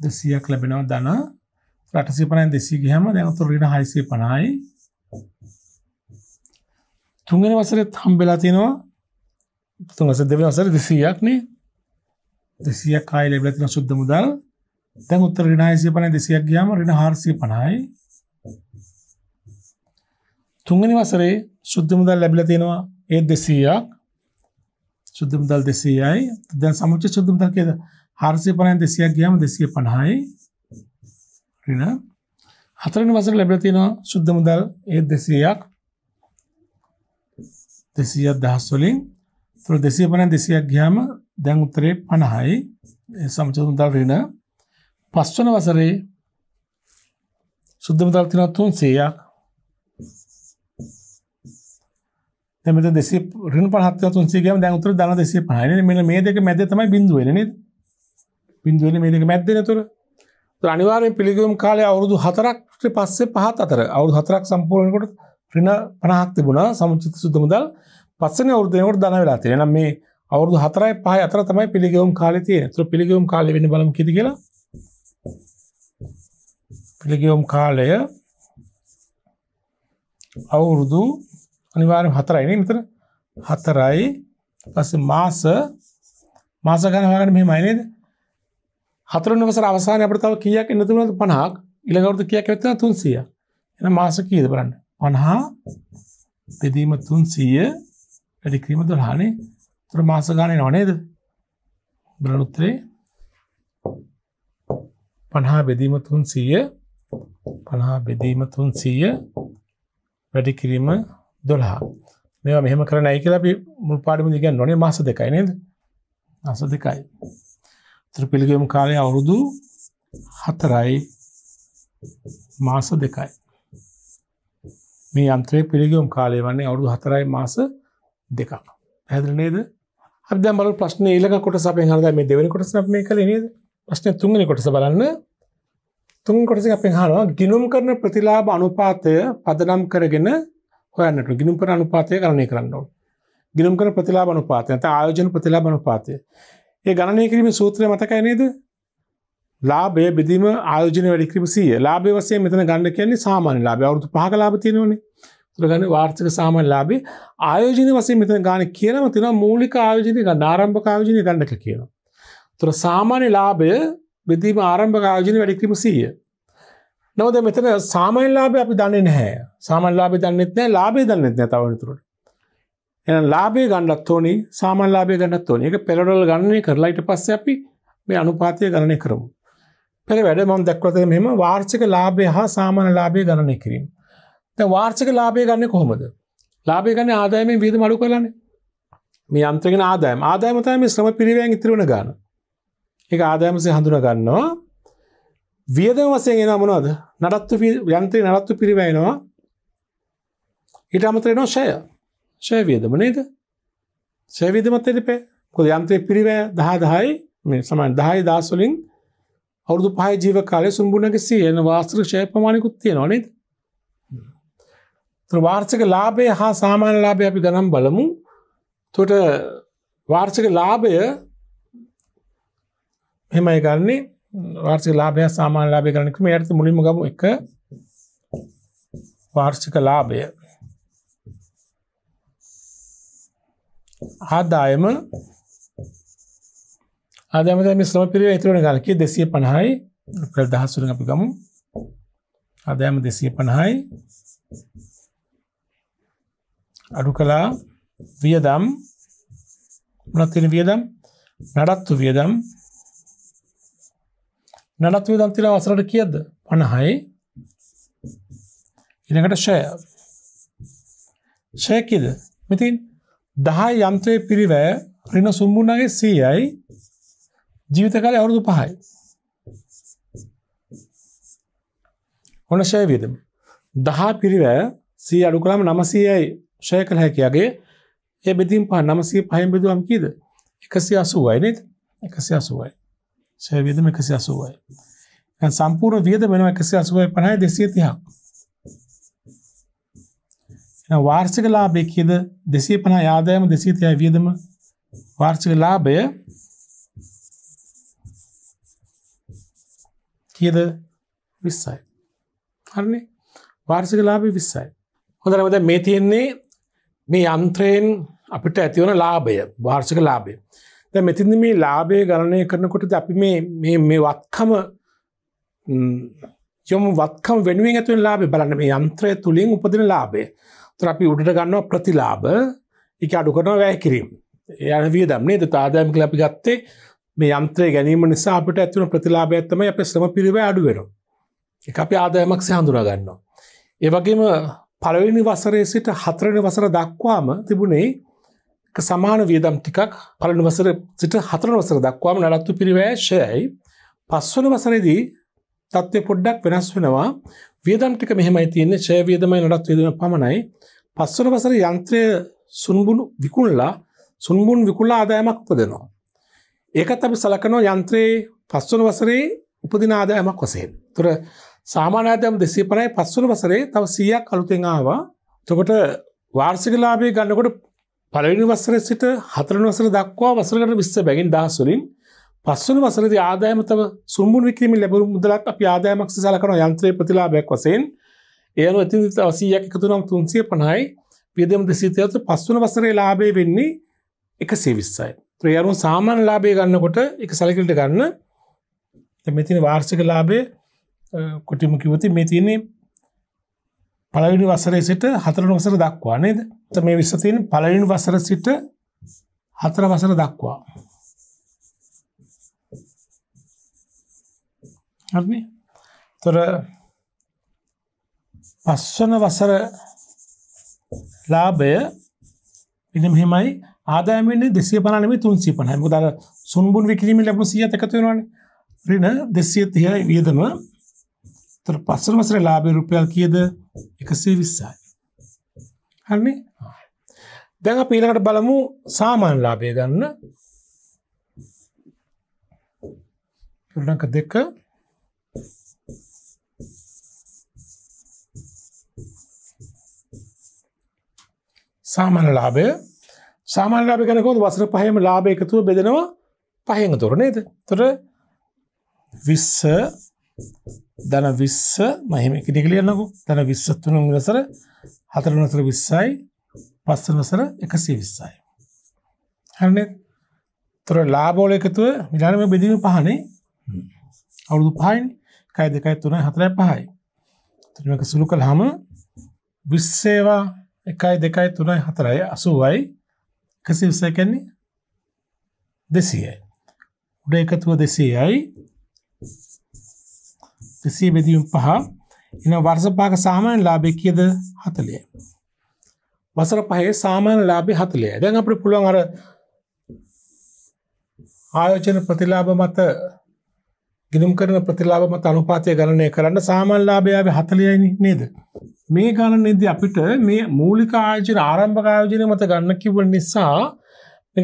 දෙසියක් ලැබෙනව දන රටසේ පනයි දෙසී ගහම දැනතු රෙන හයිසේ පනයි තුන්ගෙන වසරත් හම්බෙලා තියෙනවා තුන්ස දෙවන වසර දෙසීයක් නේ දෙසිය කායි ලැබලතින සුද්ද මුදල් දැන් උත්තර ගෙනනායසිය පනයි දෙසියක් ගයාම රෙන හාර්සිය පණයි තුංගනි වසරේ සුද්ද මුදල් ලැබිල තියෙනවා ඒ දෙසීයක් සුද්ද මුදල් දෙසීයයි දැන් සමුච්ච සුද්ද මුදල් කියද හාරසිය පනයි දෙසියක් ගයාම දෙසිය පණයි රෙන හතරනි වසර ලැබිල තියෙනවා සුද්ද මුදල් ඒ දෙසීයක් දෙසීයක් දහස් වලින් තුර දෙසිය පනයි දෙසියක් ගයාම දැන් උත්තරේ 50යි සමචතුර මුදල් ඍණ පස්වන වසරේ සුද්ධ මුදල් තියෙනවා 300ක් දැන් මෙතන 200 ඍණ 50ක් තියෙනවා 300 ගියාම දැන් උත්තරේ දාන 250යි නේද මෙන්න මේ දෙක මැද තමයි බිඳුව එන්නේ නේද බිඳුව එන්නේ මේ දෙක මැද්දේ නේද උතර අනිවාර්යෙන් පිළිගොම් කාලේ අවුරුදු 4ක් පස්සේ 5ත් අතර අවුරුදු 4ක් සම්පූර්ණ වෙනකොට ඍණ 50ක් තිබුණා සමචිත සුද්ධ මුදල් පස්වෙනි අවුරුදු වෙනකොට දාන වෙලා තියෙනවා එහෙනම් මේ අවුරදු හතරයි පහ අතර තමයි පිළිගවම් කාලෙ තියෙන තුර පිළිගවම් කාලෙ වෙන බලම් කිති කියලා පිළිගවම් කාලය අවුරුදු අනිවාරෙන් හතරයින මෙතර හතරයි පස මාස මාස ගනවාගන මෙ මයිනේද හතරනවස අවසාන අපටතාව කියක් එන්නතුනට පනහක් ඉළගවරුදු කියක් ඇත්තන තුන්සිය එන මාස කීද කරන්න පණහා පෙදීම තුන්සීය වැඩික්‍රීම දුරහානේ තර මාස ගණය නොනේද බලනුත්තරේ පණහා බෙදීම තුන් සීය පණහා බෙදීම තුන් සීය වැඩි කිරීම දොළහා මෙවා මෙහෙම කරන ඇයි කියලා අපි මුල් පාඩම දිගන් නොනේ මාස දෙකයි නේද අස දෙකයි තර පිළිගම් කාලය අවුරුදු හතරයි මාස දෙකයි මේ අන්ත්‍රයේ පිළිගම් කාලය වන්නේ අවුරුදු හතරයි මාස දෙකක් පැදිල නේද අද බල ප්‍රශ්න ඊළඟ කොට සපෙන් හද මේ දෙවනි කොටස මේ කළ නද ප්‍රශ්න තුන්ගනි කොටස බලන්න තුන් කොටස අපෙන් හනවා ගිනුම් කරන ප්‍රතිලාබ අනුපාතය පදනම් කරගෙන හොයන්නට ගිනුම් කර අනුපාතය කරණය කරන්නව. ගිනුම් කර ප්‍රතිලාබ අනුපාතය ඇත ආයෝජන ප්‍රතිලාබ අනුපාතය. ඒ ගණනය කිරීම සූත්‍රය මතකයි නේද ලාබය බෙදීම ආයෝජන වැඩිකිරීම සිය ලාබේ වසය මෙතන ගණඩ කියන්නේ සාමාන්‍ය ලාබ අවුතු පහක ලාබ තියෙනවනේ තුරගන්න වාර්ථක සාමන් ලාබේ ආයෝජන වසේ මෙත ගාන කියනම තින මූලික ආයෝජනය ආරම්භ කායෝජනය ගණඩක කියන. තුර සාමාන්‍ය ලාභය බෙදීම ආරම්භ ආයෝජන වැඩික්‍රීම සීය. නොවද මෙතන සාමයින් ලාබේ අපි දන්නේ නැහැ සාමන් ලාබේ දන්නෙත් නෑ ලාබේ දන්නෙත් නෑ තවනතුරට. එ ලාබේ ගණඩක් තෝනි සාමන් ලාබේ ගන්නත් තෝන එක පෙරඩල් ගන්නේ කරලායිට පස්ස අපි මේ අනුපාතිය ගණනය කරමු. පෙර වැඩ මොන් දක්වතේ මෙම වාර්චික ලාබේ හා සාමාන ලාබේ ගණනය කිරීම. ද වාර්සික ලාබය ගන්න කොහොමද ලාබය ගන්න ආදායම වීද මඩු කරලන මේ අන්ත්‍රගෙන ආදායම ආදායමතම මේ ශ්‍රම පිරිවයන් ඉතිරුණ ගන්න එක ආදායමසේ හඳුන ගන්නවා වියදම වසයෙන් එෙන මොනවද නඩත්තු යන්ත්‍රය නරත්තු පිරිවයනවා ඉට අමතරනවා ශය ශය වියදම නේද සැවිදමත් එරිපේ කොද යන්ත්‍රය පිරිවෑ දහ දහයි මේ සමන් දහයි දස්වලින් අවුදු පහ ජීව කාලය සුම්බුණගේ සියන වාස්ත්‍ර ශය පමාණකුත් තියෙනවානේද වාර්ෂක ලාභය හා සාමාන්‍ය ලාභය අපි ගනම් බලමු. එතකොට වාර්ෂික ලාභය එහෙමයි ගන්නේ වාර්ෂික ලාභය සාමාන්‍ය ලාභය ගන්න කිව්වෙ මේකට මුලින්ම ගමු එක වාර්ෂික ලාභය. ආදායම ආදායම තමයි ශ්‍රම පිරිවෙන ඉතුරු වෙන ගාන කී 250යි රුපියල් 10 වලින් අපි ගමු ආදායම 250යි අඩු කලා වියදම් නතින වියදම් නඩත්තු වියදම් නඩත්තු වියදම් තිලා වසරට කියද පණහයි ඉළඟට ෂය ෂයකිද මෙතින් දහයි යන්ත්‍රය පිරිවෑ රින සුම්බුණගේ සීයයි ජීවිත කල අවුරුදු පහයි හොන ෂය වියදම දහා පිරිවෑ සී අඩු කළම නමසීයයි ෂය කළ හැකයාගේ ඒ බෙදීම් පහ නමසේ පහන් බෙදුවම් කීද එකසි අසුවයිනෙ එකසි අසුවයි සයවිදම එකසි අසුවයි සම්පූර්ණ වියද වෙන එකසි අසුවයි පනයි දෙසිය තිහක් වාර්සික ලාබය කියද දෙසේ පනා යාදායම දෙසේ තිය වියදම වාර්සික ලාබය කියද විස්සයි හරන්නේ වාර්සික ලාබි විස්සයි හොඳරමද මේ තියෙන්නේ මේ යන්ත්‍රයෙන් අපිට ඇතිවන ලාභය භාර්ෂක ලාභය ද මෙතිද මේ ලාභය ගණනය කරනකොටද අපි මේ මේ වත්කම යොම වත්කම් වෙනුවෙන් ඇතුවෙන් ලාබේ බලන්න මේ යන්ත්‍රය තුළින් උපදින ලාබේ තුර අපි උඩට ගන්නවා ප්‍රතිලාබ එක අඩු කරන වැය කිරීම යන විය දම්න්නේ තාදායම කලපි ගත්තේ මේ යන්ත්‍රය ගැනීම නිසා අපට ඇතිවන ප්‍රතිලාබ ඇත්තම අප ශ්‍රම පිරිව අඩුවෙන එක අපි ආදායමක් සහඳුනා ගන්නවා ඒවගේම පළවෙනි වසරේ සිට හතරණ වසර දක්වාම තිබුණේ සමාන වියදම් ටිකක් පලන වසර සිට හතර වසර දක්වාම නඩත්තු පිරිවේශයයි පස්වන වසරේදී තත්ත්වය පොඩ්ඩක් වෙනස් වෙනවා වියදම් ටික මෙහෙමයි තියන්නේ ශය වියදමයි නඩත් වියදම පමණයි පස්වන වසර යන්ත්‍රය සුන්බුණු විකුණලා සුන්බුන් විකුල්ලා ආදායමක් උපදනවා. ඒකත් අපි සලකනෝ යන්ත්‍රයේ පස්වන වසරේ උපදින ආදායමක් වසයෙන්. තුර සාමානාදම දෙසේ පනයි පස්සුල වසරේ තව සීයක් අලුතෙන් ආවා තකොට වාර්සිකලාබේ ගන්නකොට පලවිනි වසර සිට හතරන වසර දක්වා වසරකට විස්ස බැගින් දහස්වලින් පස්සුන වසරද ආදායමතව සුම්මුන් විකිරීම ලැබරු මුදලක් අප ආදායමක් සලකන යන්ත්‍රය ප්‍රතිලාබයක් වසයෙන් එයනු ඇති අසීයක් එකතුනම් තුන්සිය පණයි පියදම දෙසිතයත පස්සුන වසරේ ලාබේ වෙන්නේ එක සේවිස්සයි. ත්‍රයරුන් සාමාන ලාබේ ගන්නකොට එක සැලකට ගන්න මෙතින වාර්ෂික ලාබේ කොටිම කිවති මේ තියන්නේ පලවිනි වසරේ සිට හතර වසර දක්වා නේද ත මේ විස්සතියෙන් පලවිනි වසර සිට හතර වසර දක්වා හරි තොර පස්වන වසර ලාභය ඉනි මෙහෙමයි ආදායමන්නේ දෙසිය පනම තුන්සි පනහම දර සුන්බුන් විකිරීම ලැබු සිය එකතුවෙනවාන රින දෙසිය තිය වියදම තොර පස්සර වසර ලාබේ රුපියල් කියද එකසේ විස්සායි. හරන්නේ දැන් අප ඊළඟට බලමු සාමාන්‍ය ලාභය ගන්න පිළඟ දෙක සාමාන්‍ය ලාභය සාමාන්‍ය ලාභය ගැන කොහොමද වසර පහේම ලාභය එකතුව බෙදෙනවා පහෙන් උතර නේද? උතර 20 ධන 20 මම මේක ටික ලියන්නකෝ. ධන 23 වෙනසර 4 වෙනසර 20යි 5 වෙනසර 120යි. හරිනේ? ତොර ලාභ වල එකතුව විලාන මේ බෙදීම පහනේ. අවුරුදු 5යිනේ. 1 2 3 4 5යි. එතන මේක සුළු කළාම 20 ඒවා 1 2 3 4යි 80යි 120 කියන්නේ 200යි. උඩ එකතුව 200යි දෙසිය බෙදීම් පහ එන වර්සපාක සාමාන්‍ය ලාභය කියද හතලය. වසර පහේ සාමාන්‍ය ලාභය හතලය දැන් අපට පුළුවන් අර ආයෝජන ප්‍රතිලාභ මත ගිනුම් කරන ප්‍රතිලාභ මත අනුපාතය ගණනය කරන්න සාමාන්‍ය ලාභයාවේ හතලයයි නේද. මේ ගණනේදී අපිට මේ මූලික ආයෝජන ආරම්භක ආයෝජනය මත ගන්න කිව්ව නිසා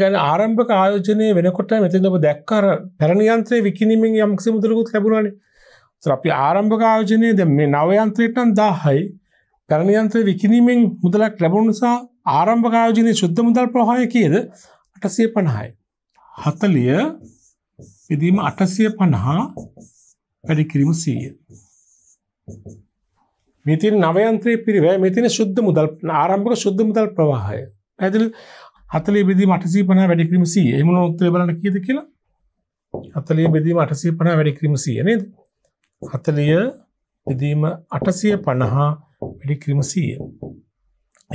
ගන ආරම්භක ආයෝජනය වෙනකොට මෙතින් ඔබ දැක්කර පැරණියන්ත්‍රය විකිනීමෙන් යම්කිසි මුදලකුත් ලැබුණනේ අපි ආරම්භක ආයෝජනය දැ මේ නවයන්ත්‍රයටන් දාහයි පැරණයන්ත්‍ර විකිනීමෙන් මුදලක් ලැබුණ නිසා ආරම්භකායෝජනය ශුද්ධ මුදල් ප්‍රහය කියද අටසය පණහයි. හතලිය විදීම අටසය පණහා වැඩිකිරීම සීය. මෙතින් නවයන්ත්‍රය පිරිවෑ මෙතින ශුද්ධ මුදල් ආරම්භක ශුද්ධ මුදල් ප්‍රවාහය. ඇතිල් හතලේ බෙදීම අටසී පන වැඩිකිරීම සී එම නොත්තේ බලන කියද කියලා හතලේ බෙදීම අටසී පන වැඩිකිරීම සීයනේද. හතලිය විදීම අටසිය පණහා වැඩි කිරීම සීය.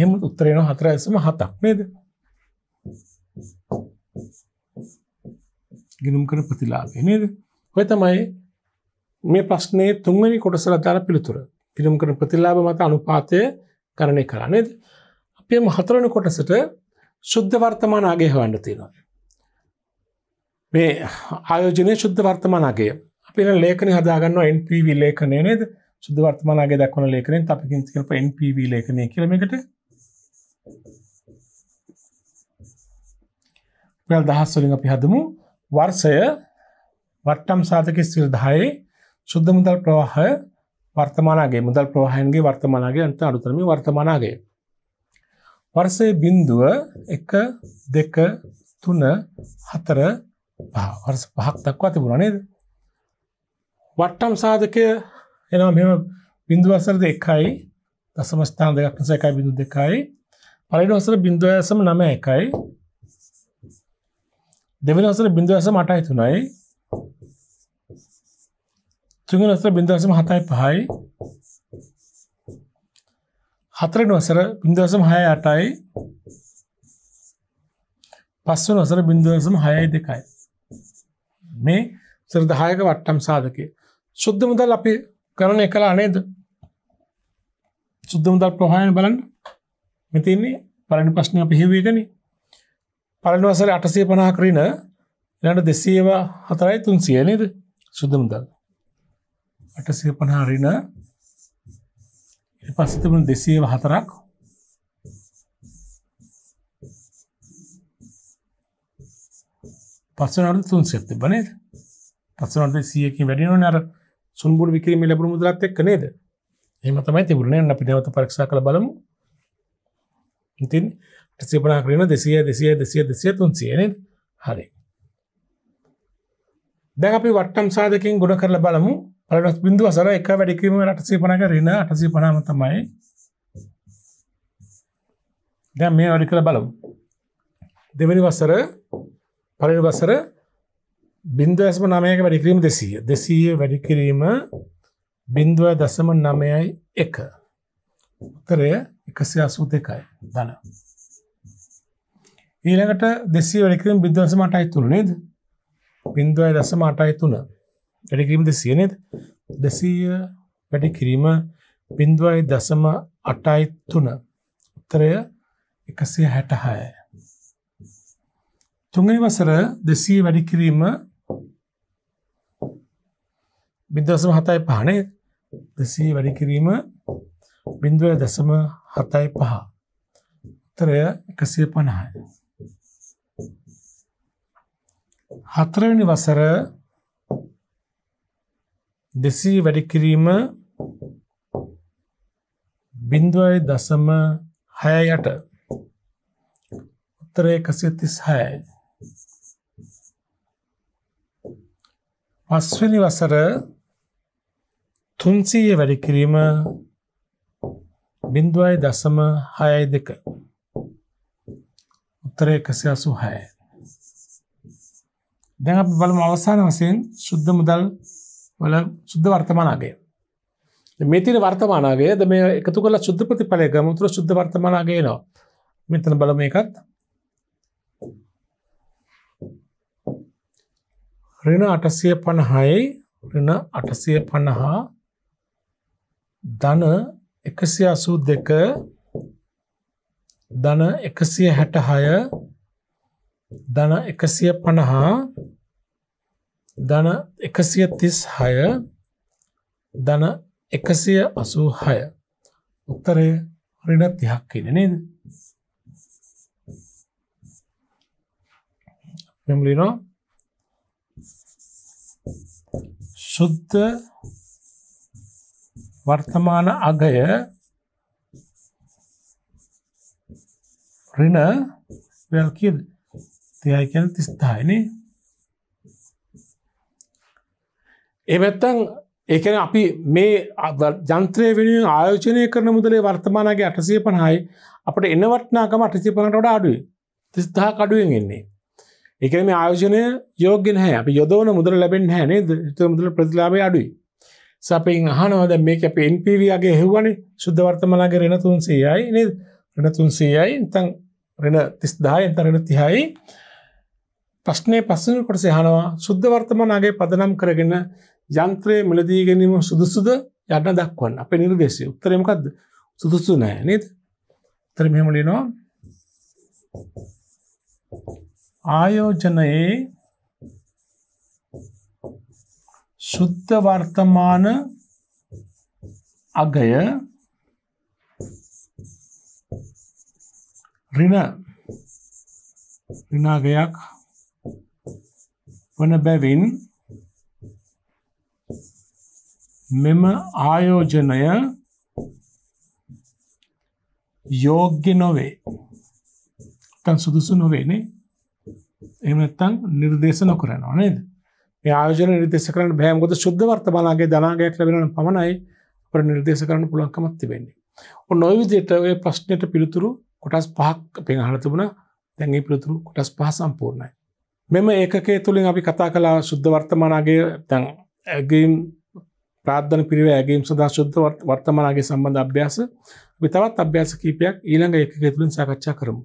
එම උත්තරයන හතර ඇසම හතක් නේද. ගිනුම් කර ප්‍රතිලාභය නේද. ඔය තමයි මේ ප්‍රශ්නයේ තුන්වැනි කොටසල දාලා පිළිතුර. ගිනුම් කර ප්‍රතිලාභ මත අනුපාතය කරණය කරා නේද. අපේ හතරන කොටසට ශුද්ධ වර්තමාන අගේ හවන්න තියෙනවා. මේ ආයෝජනය ශුද්ධ වර්තමානගේ පින ලේකන හදාගන්න NPV ලේකනය නේද සුද වර්තමානගේ දක්වන ලේකනෙන් අපිකින් තිකල්ප NPV ලේකනය කරමකට පල් දහස්වලින් අපි හදමු වර්සය වට්ටම් සාධක ස්තිල් දහයේ සුද්ධ මුදල් ප්‍රවාහය වර්තමානගේ මුදල් ප්‍රවාහයන්ගේ වර්තමානගේ අන්ත අඩුතරම වර්තමානගේ වර්සය බින්දුව එක දෙක තුන හතර වර්ස පහක් දක්වා තිබුණනේද වට්ටම් සාධකය එනවා මෙම බිඳුවසරද එකයි දසම ස්ථාන දෙකක් නිසා එකයි බිඳු දෙකයි පලට වසර බිඳුව ඇසම නම එකයි දෙවනි වසර බිඳුව ඇසම අටයි තුනයි තුන්වෙනි වසර බිඳුව ඇසම හතයි පහයි හතරවෙනි වසර බිඳුව ඇසම හයයි අටයි පස්වන වසර බිඳුව ඇසම හයයි දෙකයි මේ සර දහයක වට්ටම් සාධකය සුද්ධ මුදල් අපි කරන එකලා අනේද සුද්ධ මුදල් ප්‍රහයන බලන්න මෙතින්නේ පරණ ප්‍රශ්නය අපි හිවීගෙන පරණ වසර අටසේ පනා කරන එනට දෙසේවා හතරයි තුන් සියනේද සුද්ධ මුදල් අටසේ පනාරින පස්සතිබන දෙසේව හතරක් පස්සනට තුන් සෙත්ති බනේද පස්සනට සියකින් වැඩිනු නර සුන්බුර විකිරීම ලැබුණු මුදලත් එක්ක නේද එම තමයි තිබුණේ අප නැවත පරක්ෂ කළ බලමු ඉතින් ප්‍රතිපනා කරන දෙසිය දෙසිය දෙසිය දෙසිය තුන්සියන හරි දැන් අපි වට්ටම් සාධකින් ගුණ කරලා බලමු පළවෙනි බිඳුව සර එක වැඩි කිරීම 850ක ඍණ 850ම තමයි දැන් මේ වැඩි කරලා බලමු දෙවෙනි වසර පළවෙනි වසර බින්දුවස්ම නමයක වැඩිකිරීම දෙසීය දෙසීය වැඩිකිරීම බින්දුව දසම නමයයි එක උත්තරය එකසි අසූත එකයි දන ඊළඟට දෙසී වැඩිකිරීම බිද්දවසම අටයි තුන නේද බින්දුවයි දසම අටයි තුන වැඩිකිරීම දෙසිය නේද දෙසීය වැඩිකිරීම බින්දුවයි දසම අටයි තුන උත්තරය එකසිය හැටහාය තුන්ගනි වසර දෙසී වැඩිකිරීම බිදසම හතයි පහනේ දෙසී වැඩි කිරීම බිින්දුව දසම හතයි පහ තරය එකසිය පණහාය. හතරවෙනි වසර දෙසී වැඩිකිරීම බින්දුවයි දසම හයයට උත්තරය කසිතිස් හයයි. පස්වනි වසර තුන්සීය වැඩි කිරීම බින්දුවයි දසම හයයි දෙක උත්තර එකසි අසු හය දැන් අප බලම අවසාන වසයෙන් ශුද්ධ මුදල් වල සුද්ධ වර්තමානගේ මෙතින වර්තමානගේ ද මේ එකතු කල සුද්ධ ප්‍රතිඵලය මුතුර සුද්ධ වර්තමානගේ නවා මෙතන බලම එකත් රින අටසය පණහයි රින අටසය පණහා ධන 182 ධන 166 ධන 150 ධන 136 ධන 186 උත්තරය හරින 30ක් කියන්නේ නේද මෙම්ලිනෝ සුද්ධ වර්තමාන අගය රින වැල්කිල් තියයිකල් තිස්ථායිනේ එවැත්තං ඒකන අපි මේ ජන්ත්‍රය වෙනුවෙන් ආයෝචනය කරන මුදලේ වර්තමානගේ අටසය පණහායි අපට එන්න වටනාකම අටසි පනට අඩුයි තිස්ථා කඩුවෙන් එන්නේ එක මේ ආයෝජනය යෝගෙන් හැ අපි යොදවන මුදර ලැබෙන් හැනේ ත මුදල ප්‍රතිලාබේ අඩුයි සපෙන් අහනවා දැන් මේක අපේ NPV අගේ හෙව්වනේ සුද්ධ වර්තමානගේ රෙන 300යි නේද රෙන 300යි නැත්නම් රෙන 30000යි නැත්නම් රෙන 30යි ප්‍රශ්නේ පස්වෙනි කොටස අහනවා සුද්ධ වර්තමානගේ පදනම් කරගෙන යන්ත්‍රයේ මිලදී ගැනීම සුදුසුද යන්න දක්වන්න අපේ නිර්දේශය උත්තරේ මොකද්ද සුදුසු නෑ නේද උත්තරේ මෙහෙම ලියනවා ආයෝජනයේ සුද්ධ වර්තමාන අගය ඍණ ඍණාගයක් වන බැවින් මෙම ආයෝජනය යෝග්‍ය නොවේ. නැත්නම් සුදුසු නොවේනේ. එහෙම නැත්නම් නිර්දේශ නොකරනවා නේද? ආයෝජන නිර්දේශ කරන බෑමකොද ශුද්ධ වර්තමානගේ දනාගයක් ලැබෙන පමණයි අපට නිර්දේශ කරන පුළන්කමත් තිබෙන්නේ. නොවිදියට ඔය ප්‍රශ්නයට පිළිතුරු කොටස් පහක් පෙන්හල තිබුණ දැන්ගේ පිළිතුරු කොටස් පහ සම්පූර්ණයි. මෙම ඒකේ තුළින් අපි කතා කලා ශුද්ධ වර්තමානගේ තැන් ඇගම් ප්‍රාධන පිරිව ඇගේම් සදා ශුද්ධ වර්තමානගේ සම්බඳධ අභ්‍යාස විතවත් අභ්‍යාස කීපයක් ඊළඟ ඒකගේ තුළින් සාකච්ඡා කරමු.